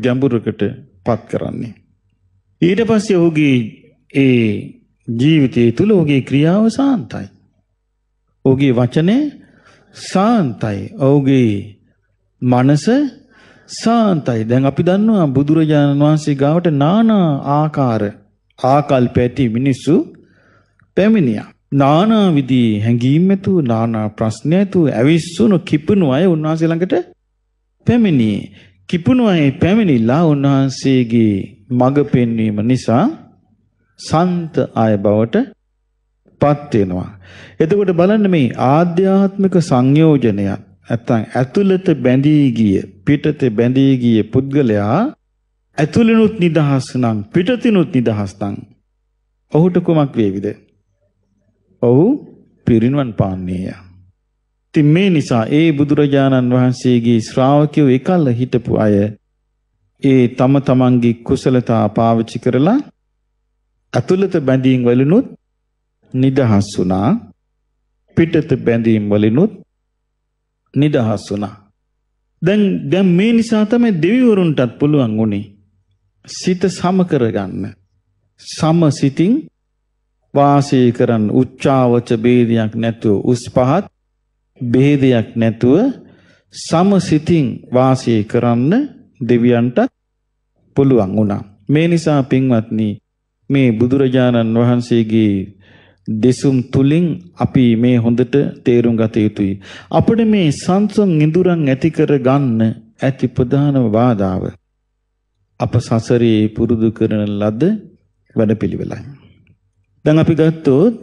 ගැඹුරකට පත් කරන්නේ. ඊට පස්සේ ඔහුගේ ඒ ජීවිතය තුළ ඔහුගේ ක්‍රියාව සාන්තයි. ඔහුගේ වචනේ සාන්තයි. ඔහුගේ මනස සාන්තයි. දැන් අපි දන්නවා බුදුරජාණන් වහන්සේ ගාවට নানা ආකාර ආකල්ප ඇති මිනිස්සු පැමිණියා. নানা විදී හැඟීම් ඇතු, নানা ප්‍රශ්න ඇතු, ඇවිස්සුණු කිපුණු අය උන්වහන්සේ ළඟට පැමිණියේ. කිපුණු අය පැමිණිලා උන්වහන්සේගේ මඟ පෙන්වීම නිසා සන්ත අය බවට පත් වෙනවා. එතකොට බලන්න මේ ආධ්‍යාත්මික සංයෝජනයත් නැත්නම් ඇතුළත බැඳී ගිය පිටත බැඳී ගිය පුද්ගලයා ඇතුළෙනුත් නිදහස් නම් පිටතිනුත් නිදහස් නම් ඔහුට කුමක් වේවිද? ඔහු පිරිනුවන් පාන්නේය. ඉතින් මේ නිසා ඒ බුදුරජාණන් වහන්සේගේ ශ්‍රාවකයෝ එකල්ල හිටපු අය ඒ තම තමන්ගේ කුසලතා පාවිච්චි කරලා ඇතුළත බැඳීම් වලිනුත් නිදහස් වුණා පිටත බැඳීම් වලිනුත් නිදහස් වුණා. දැන් දැන් මේ නිසා තමයි දෙවිවරුන්ටත් පුළුවන් උනේ සිත සම කරගන්න. සම සිතින් වාසය කරන් උච්චාවච ભેදයක් නැතුව උස් පහත් ભેදයක් නැතුව සම සිතින් වාසය කරන්න දෙවියන්ට පුළුවන් වුණා. මේ නිසා පින්වත්නි මේ බුදුරජාණන් වහන්සේගේ දෙසුම් තුලින් අපි මේ හොඳට තේරුම් ගත යුතුයි. අපිට මේ සංසම් ඉඳුරන් ඇති කර ගන්න ඇති ප්‍රධානම බාධාව අප සසරේ පුරුදු කරන ලද වැඩපිළිවෙලයි. දැන් අපි ගත්තොත්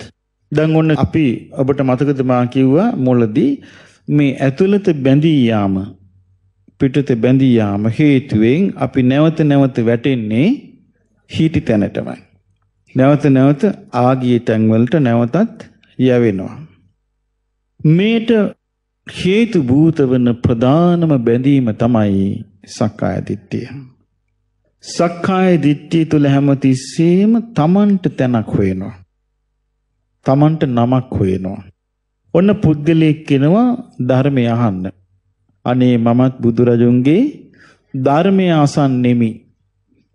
දැන් ඔන්න අපි ඔබට මතකද මා කිව්වා මුලදී මේ ඇතුළත බැඳී යාම පිටත බැඳී යාම හේතුවෙන් අපි නැවත නැවත වැටෙන්නේ හිටි තැනටමයි. නැවත නැවත ආගිය තැන්වලට නැවතත් යවෙනවා. මේට හේතු භූත වන ප්‍රධානම බැඳීම තමයි සක්කාය දිට්ඨිය. සක්කාය දිට්ඨිය තුල හැමතිස්සෙම තමන්ට තැනක් හොයනවා. තමන්ට නමක් හොයනවා. ඔන්න පුද්ගලයෙක් කෙනවා ධර්මය අහන්න. අනේ මමත් බුදුරජුන්ගේ ධර්මය අසන්නෙමි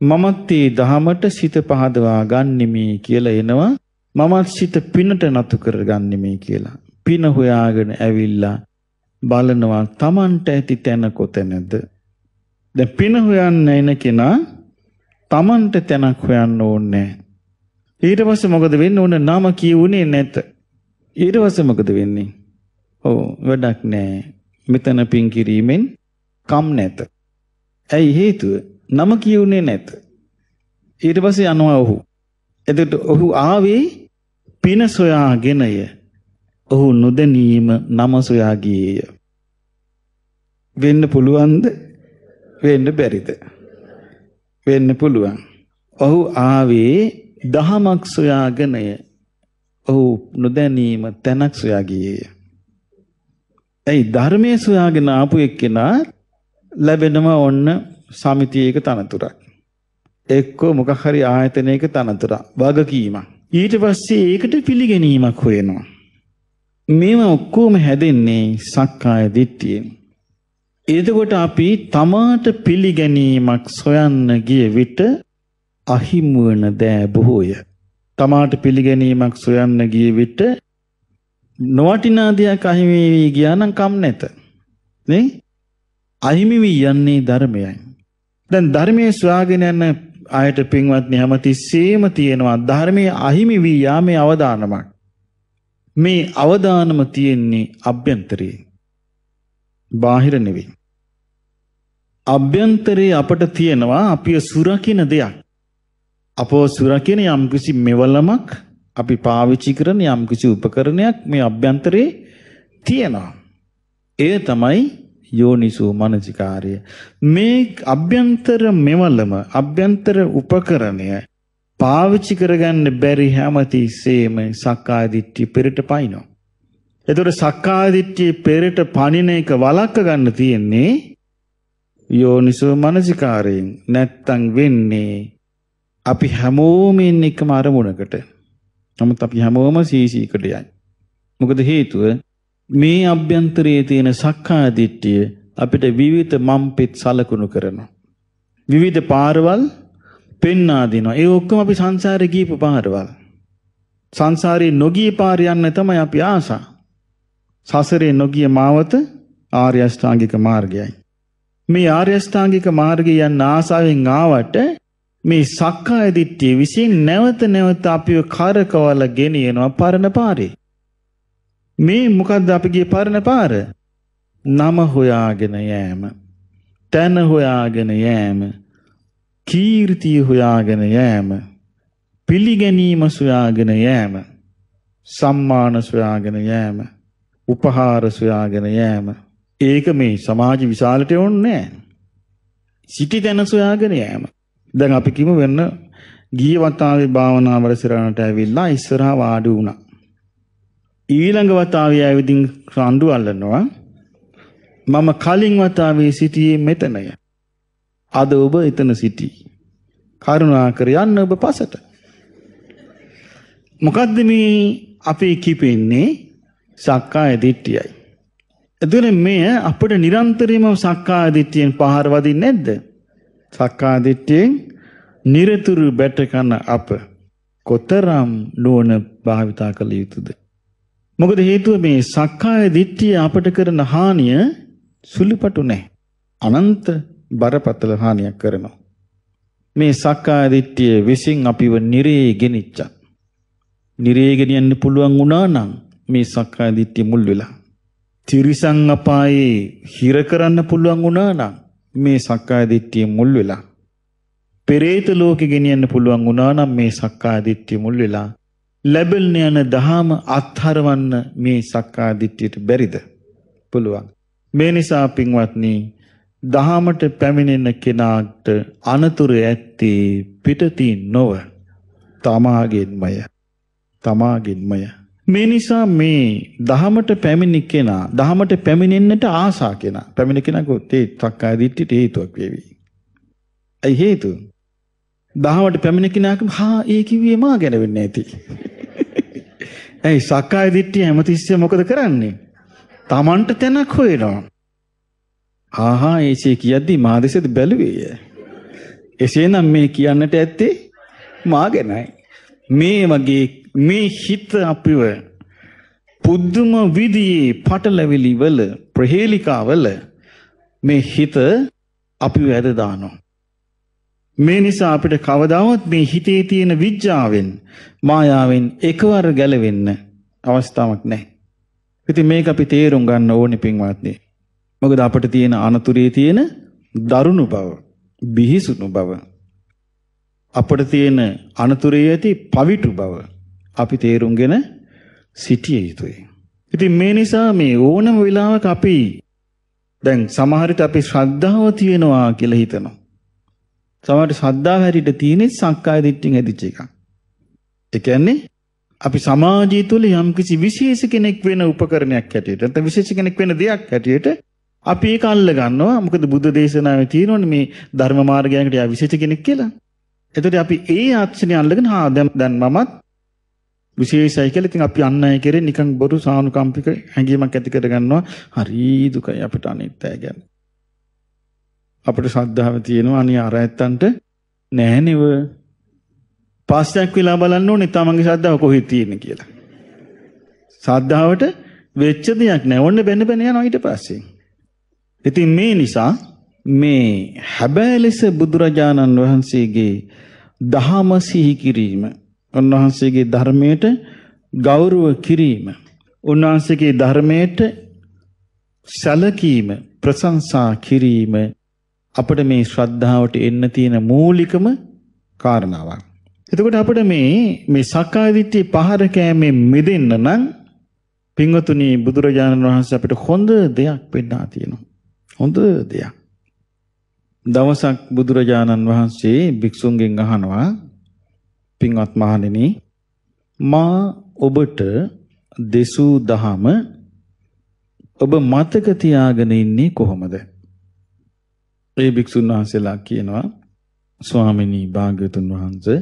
මමත් ඒ දහමට සිත පහදවා ගන්නෙමි කියලා එනවා. මමත් සිත පිනට නතු කරගන්නෙමි කියලා. පින හොයාගෙන ඇවිල්ලා බලනවා Tamanට ඇති තැන කොතැනද? දැන් පින හොයන්න එන කෙනා Tamanට තැනක් හොයන්න ඕනේ ඊට පස්සේ මොකද වෙන්නේ? ඕන නම කියුනේ නැත. ඊට පස්සේ මොකද වෙන්නේ? ඔව් වැඩක් නැහැ. මෙතන පින් කිරීමෙන් කම් නැත. ඇයි හේතුව? නම කියුනේ නැත. ඊට පස්සේ යනවා ඔහු. එතකොට ඔහු ආවේ පින සොයාගෙනය. ඔහු නොදැනීම නම සොයා ගියේය. වෙන්න පුළුවන්ද? වෙන්න බැරිද? වෙන්න පුළුවන්. ඔහු ආවේ දහමක් සොයාගෙනය. ඔහු නොදැනීම තැනක් සොයා ගියේය. ඇයි ධර්මයේ සොයාගෙන ආපු එක්කෙනා ලැබෙනම ඔන්න සමිතියේක තනතුරක්. එක්කෝ මොකක් හරි ආයතනයක තනතුරක් වගකීමක්. ඊට පස්සේ ඒකට පිළිගැනීමක් හොයනවා. මේවා ඔක්කොම හැදෙන්නේ සක්කාය දිට්ඨියෙන්. එතකොට අපි තමාට පිළිගැනීමක් සොයන්න ගිය විට අහිමුවන දෑ බොහෝය. තමාට පිළිගැනීමක් සොයන්න ගිය විට නොවටිනා දෙයක් අහිමි වී ගියා නම් කම් නැත. නේ? අහිමි වී යන්නේ ධර්මයයි. දැන් ධර්මයේ සුවාගෙන යන අයට පින්වත්නි හැමතිස්සෙම තියෙනවා ධර්මයේ අහිමි වී යාමේ අවදානමක්. මේ අවදානම තියෙන්නේ අභ්‍යන්තරයේ. බාහිර නෙවෙයි. අභ්‍යන්තරයේ අපට තියෙනවා අපිය සුරකින දෙයක්. අපෝ සුරකින යම්කිසි මෙවලමක් අපි පාවිච්චි කරන යම්කිසි උපකරණයක් මේ අභ්‍යන්තරයේ තියෙනවා. එය තමයි යෝනිසෝ මනසිකාරය මේ අභ්‍යන්තර මෙවලම අභ්‍යන්තර උපකරණය පාවිච්චි කරගන්න බැරි හැමතිස්සෙම සක්කායදිට්ඨිය පෙරට පනිනවා. එතකොට සක්කායදිට්ඨිය පෙරට පනින එක වළක්ව ගන්න තියෙන්නේ යෝනිසෝ මනසිකාරයෙන්. නැත්තම් වෙන්නේ අපි හැමෝම ඉන්න එකම අරමුණකට. නමුත් අපි හැමෝම සීසීකට යන්නේ. මොකද හේතුව මේ අභ්‍යන්තරයේ තියෙන සක්කාය දිට්ඨිය අපිට විවිධ මම්පිත් සලකුණු කරනවා. විවිධ පාරවල් පෙන්වා දෙනවා. ඒ ඔක්කොම අපි සංසාරේ ගියපු පාරවල්. සංසාරේ නොගිය පාර යන්න තමයි අපි ආසා. සසරේ නොගිය මාවත ආර්ය අෂ්ටාංගික මාර්ගයයි. මේ ආර්ය අෂ්ටාංගික මාර්ගය යන ආසාවෙන් ආවට මේ සක්කාය දිට්ඨිය විසින් නැවත නැවත අපිව කරකවල ගෙනියනවා පරණ පාරේ. මේ මොකද්ද අපි ගිය පරණ පාර? නම හොයාගෙන යෑම. තන හොයාගෙන යෑම. කීර්තිය හොයාගෙන යෑම. පිළිගැනීම සොයාගෙන යෑම. සම්මාන සොයාගෙන යෑම. උපහාර සොයාගෙන යෑම. ඒක මේ සමාජ විශාලට ඕනේ නෑ. සිටි තැන සොයාගෙන යෑම. දැන් අපි කිමු වෙන්න ගිය වතාවේ භාවනා වැඩසටහනට ඇවිල්ලා ඉස්සරහා වාඩි වුණා. ඊළඟ වතාවේ ආවිදින් රණ්ඩු අල්ලනවා. මම කලින් වතාවේ සිටියේ මෙතනය. අද ඔබ එතන සිටී. කරුණාකර යන්න ඔබ පසට. මොකද්ද මේ අපේ කිපෙන්නේ? සක්කාය දිට්ඨියයි. එතන මෙය අපිට නිරන්තරයෙන්ම සක්කාය දිට්ඨියෙන් පහර වදින්නේ නැද්ද? සක්කාය දිට්ඨියෙන් নিরතුරු බැට කන අප කොතරම් නුවණ භාවිතා කළ යුතුද? මොකද හේතුව මේ සක්කාය දිට්ඨිය අපට කරන හානිය සුළුපටු නැහැ. අනන්ත බරපතල හානියක් කරනවා. මේ සක්කාය දිට්ඨිය විසින් අපිව නිරේ ගෙනිච්චා. නිරේ ගෙනියන්න පුළුවන් වුණා නම් මේ සක්කාය දිට්ඨිය මුල් වෙලා. තිරිසං අපායේ හිර කරන්න පුළුවන් වුණා නම් මේ සක්කාය දිට්ඨිය මුල් වෙලා. පෙරේත ලෝකෙ ගෙනියන්න පුළුවන් වුණා නම් මේ සක්කාය දිට්ඨිය මුල් වෙලා. ලැබෙන්න යන දහම අත්හරවන්න මේ සක්කාදිට්ඨියට බැරිද? පුළුවන්. මේ නිසා පින්වත්නි දහමට පැමිණෙන කෙනාට අනතුරු ඇත්තේ පිටතින් නොව තමාගෙන්මය. තමාගෙන්මය. මේ නිසා මේ දහමට පැමිණි කෙනා දහමට පැමිණෙන්නට ආසා කෙනා පැමිණ කෙනෙකුට ඒ සක්කාදිට්ඨියට හේතුවක් වේවි. ඒ හේතුව දහමට පැමිණ කෙනාට හා ඒ කිව්වේ මා ගැන වෙන්නේ නැති. ඇයි සක්කාය දිට්ඨිය හැමතිස්සෙම මොකද කරන්නේ? Tamanට තැනක් හොයනවා. ආහා ඒසේ කියද්දි මාදෙසෙද බැලුවේය. එසේනම් මේ කියන්නට ඇත්තේ මාගෙනයි. මේ වගේ මේ හිත අපිව පුදුම විදියේ පටලැවිලි වල ප්‍රහේලිකාවල මේ හිත අපිව ඇද දානවා. මේ නිසා අපිට කවදාවත් මේ හිතේ තියෙන විඥාවෙන් මායාවෙන් එකවර ගැලවෙන්න අවස්ථාවක් නැහැ. ඉතින් මේක අපි තේරුම් ගන්න ඕනේ පින්වත්නි. මොකද අපිට තියෙන අනතුරේ තියෙන දරුණු බව, බිහිසුණු බව, අපිට තියෙන අනතුරේ ඇති පවිටු බව අපි තේරුම්ගෙන සිටිය යුතුයි. ඉතින් මේ නිසා මේ ඕනම වෙලාවක අපි දැන් සමහරිට අපි ශ්‍රද්ධාව තියනවා කියලා හිතනවා. සමහරට ශ්‍රද්ධාව හැටියට තියෙන්නේ සංකාය දිට්ඨියෙන් හැදිච්ච එකක්. ඒ කියන්නේ අපි සමාජය තුළ යම්කිසි විශේෂ කෙනෙක් වෙන උපකරණයක් හැටියට නැත්නම් විශේෂ කෙනෙක් වෙන දෙයක් හැටියට අපි ඒක අල්ල ගන්නවා. මොකද බුද්ධ දේශනාවේ තියෙනවනේ මේ ධර්ම මාර්ගයකට යා විශේෂ කෙනෙක් කියලා. එතකොට අපි ඒ ආක්ෂණය අල්ලගෙන හා දැන් දැන් මමත් විශේෂයි කියලා ඉතින් අපි අන් අය කෙරේ නිකන් බොරු සානුකම්පික හැඟීමක් ඇති කරගන්නවා. හරි දුකයි අපිට අනිත් අය ගැන. අපිට ශ්‍රද්ධාව තියෙනවා අනේ අර ඇත්තන්ට නෑනෙව ප්‍රශ්නයක් වෙලා බලන්න ඕනේ තමන්ගේ ශ්‍රද්ධාව කොහෙද තියෙන්නේ කියලා. ශ්‍රද්ධාවට වෙච්ච දෙයක් නෑ. ඔන්න බැන බැන යනවා ඊට පස්සේ. ඉතින් මේ නිසා මේ හැබෑ ලෙස බුදුරජාණන් වහන්සේගේ දහම සිහි කිරීම, උන්වහන්සේගේ ධර්මයට ගෞරව කිරීම, උන්වහන්සේගේ ධර්මයට සැලකීම, ප්‍රශංසා කිරීම අපිට මේ ශ්‍රද්ධාවට එන්න තියෙන මූලිකම කාරණාවක්. එතකොට අපිට මේ මේ සක්කාය දිට්ඨි පහර කෑමෙන් මිදෙන්න නම් පින්වතුනි බුදුරජාණන් වහන්සේ අපිට හොඳ දෙයක් පෙන්වා තියෙනවා. හොඳ දෙයක්. දවසක් බුදුරජාණන් වහන්සේ භික්ෂුන්ගෙන් අහනවා පින්වත් මහණෙනි මා ඔබට දෙසූ දහම ඔබ මතක තියාගෙන ඉන්නේ කොහොමද? ඒ භික්ෂුන් වහන්සේලා කියනවා ස්වාමිනී භාග්‍යතුන් වහන්සේ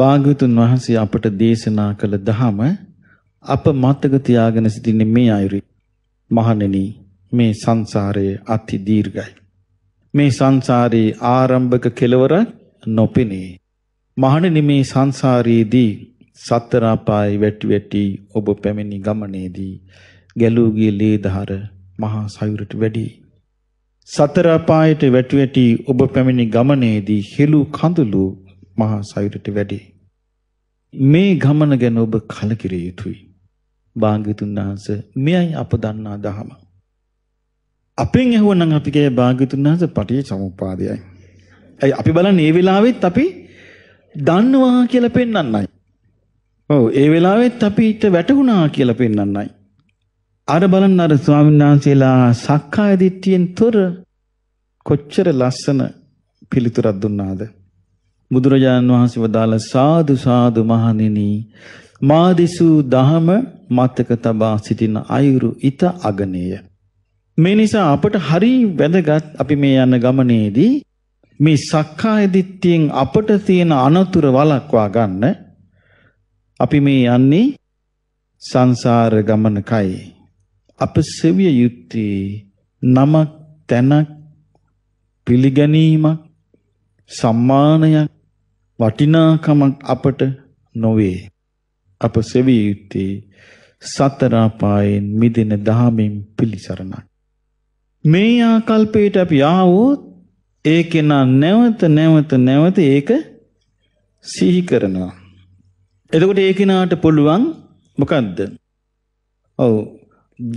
භාග්‍යතුන් වහන්සේ අපට දේශනා කළ ධහම අප මතක තියාගෙන සිටින්නේ මේ අයුරු මහණෙනි මේ සංසාරයේ අති දීර්ඝයි මේ සංසාරයේ ආරම්භක කෙලවර නොපෙනේ මහණෙනි මේ සංසාරයේදී සතර අපායි වැටි වැටි ඔබ පැමිණි ගමනේදී ගැලූ ගිය ලේ දහර මහා සයුරට වැඩි සතර අපායට වැටි වැටි ඔබ පැමිණි ගමනේදී හිලු කඳුළු මහා සයුරට වැඩි. මේ ගමන ගැන ඔබ කලකිරිය යුතුයි. භාග්‍යතුන් වහන්සේ මෙයයි අප දන්නා දහම. අපෙන් ඇහුවනම් අපි කියේ භාග්‍යතුන් වහන්සේ පටිච්ච සමුප්පාදයයි. ඇයි අපි බලන්නේ මේ වෙලාවෙත් අපි දන්නවා කියලා පෙන්වන්නයි. ඔව් ඒ වෙලාවෙත් අපිට වැටුණා කියලා පෙන්වන්නයි. අර බලන්න අර ස්වාමීන් වහන්සේලා සක්කාය දිට්ඨියෙන් තොර කොච්චර ලස්සන පිළිතුරක් දුන්නාද බුදුරජාණන් වහන්සේ වදාළ සාදු සාදු මහණෙනි මාදිසු දහම මතක තබා සිටින අයුරු ඊත අගණේය මේ නිසා අපට හරි වැදගත් අපි මේ යන ගමනේදී මේ සක්කාය දිට්ඨියෙන් අපට තියෙන අනතුරු වළක්වා ගන්න අපි මේ යන්නේ සංසාර ගමනකයි අප සෙවිය යුත්තේ නමක් තැනක් පිළිගැනීමක් සම්මානයක් වටිනාකමක් අපට නොවේ අප සෙවිය යුත්තේ සතර පායෙන් මිදෙන දහමින් පිළිසරණක් මේ ආකල්පයට අපි ආවොත් ඒක නැවත නැවත නැවත ඒක සිහි කරනවා එතකොට ඒ කෙනාට පුළුවන් මොකද්ද ඔව්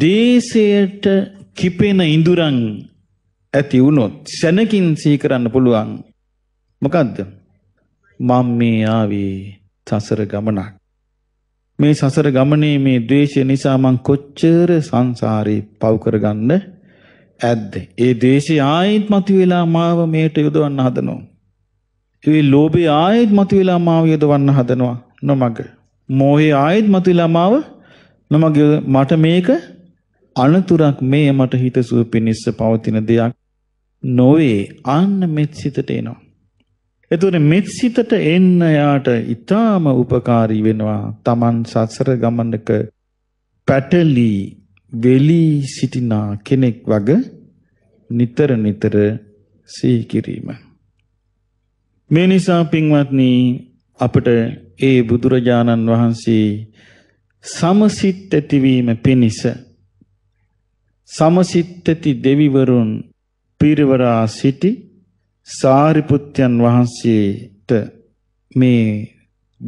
දේශයට කිපෙන ඉඳුරන් ඇති වුණොත් සැනකින් සිහි කරන්න පුළුවන්. මොකද්ද? මම මේ ආවේ සසර ගමනක්. මේ සසර ගමනේ මේ ද්වේෂය නිසා මං කොච්චර සංසාරේ පව් කරගන්න ඇද්ද? ඒ ද්වේෂය ආයෙත් මතුවලා මාව මේට යොදවන්න හදනවා. ඒ ලෝභය ආයෙත් මතුවලා මාව යොදවන්න හදනවා. නොමග. මෝහය ආයෙත් මතුවලා මාව නොමග මට මේක අනතුරක් මේ මට හිතසුව පිණිස පවතින දෙයක් නොවේ අන්න මෙත් සිතට එනවා. එතුර මෙත් සිතට එන්න යාට ඉතාම උපකාරී වෙනවා තමන් සසර ගමනක පැටලි වෙලී සිටිනා කෙනෙක් වග නිතර නිතර සීකිරීම. මේ නිසා පින්වත්නී අපට ඒ බුදුරජාණන් වහන්සේ සමසිත් ඇතිවීම පිණිස සමසිත්තති දෙවිවරුන් පිරිවරා සිටි සාරිපුත්යන් වහන්සේට මේ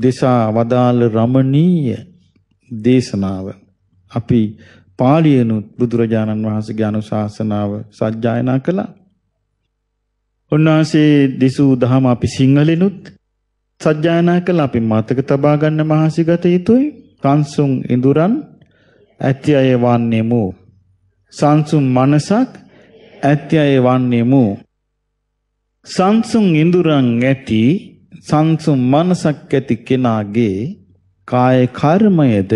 දෙසා වදාළ රමණීය දේශනාව අපි පාලියනුත් බුදුරජාණන් වහන්සේගේ අනුශාසනාව සජ්ජායනා කළා. උන්වහන්සේ දෙසූ දහම අපි සිංහලෙනුත් සජ්ජායනා කළා. අපි මතක තබා ගන්න මහසිගත යුතුයි. කන්සුන් ඉඳුරන් ඇති අය වන්නේමු. සංසුම් මනසක් ඇත්‍යය වන්නෙමු. සංසුම් ඉඳුරන් ඇති සංසුම් මනසක් ඇති කෙනාගේ කාය කර්මයද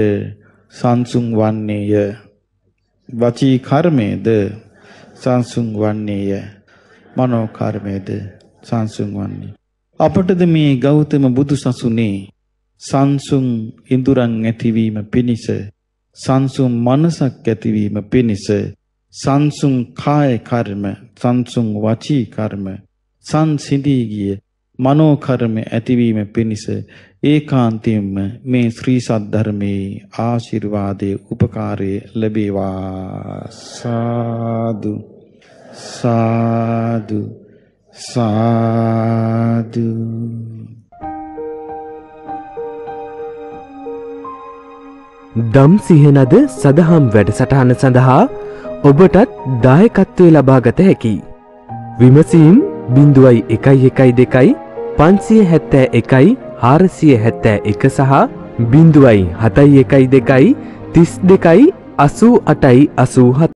සංසුන් වන්නේය. වචී කර්මයේද සංසුන් වන්නේය. මනෝ කර්මයේද සංසුන් වන්නේ. අපටද මේ ගෞතම බුදු සසුනේ සංසුන් ඉඳුරන් ඇතිවීම පිණිස සංසුම් මනසක් ඇතිවීම පිණිස සංසුම් කාය කර්ම සංසුම් වචී කර්ම සංසිඳී ගිය මනෝ කර්ම ඇතිවීම පිණිස ඒකාන්තයෙන්ම මේ ශ්‍රී සද්ධර්මයේ ආශිර්වාදයේ උපකාරය ලැබේවා සාදු සාදු සාදු දම් සිහනද සදහම් වැඩසටහන සඳහා ඔබටත් දායකත්වය ලබාගත හැකි. විමසීම් බිඳුවයි එකයි එකයි දෙකයි පන්සිය හැත්තෑ එකයි හාරසිය හැත්තෑ එක සහ බිඳුවයි හතයි එකයි දෙකයි තිස් දෙකයි අසූ අටයි අසූහත්.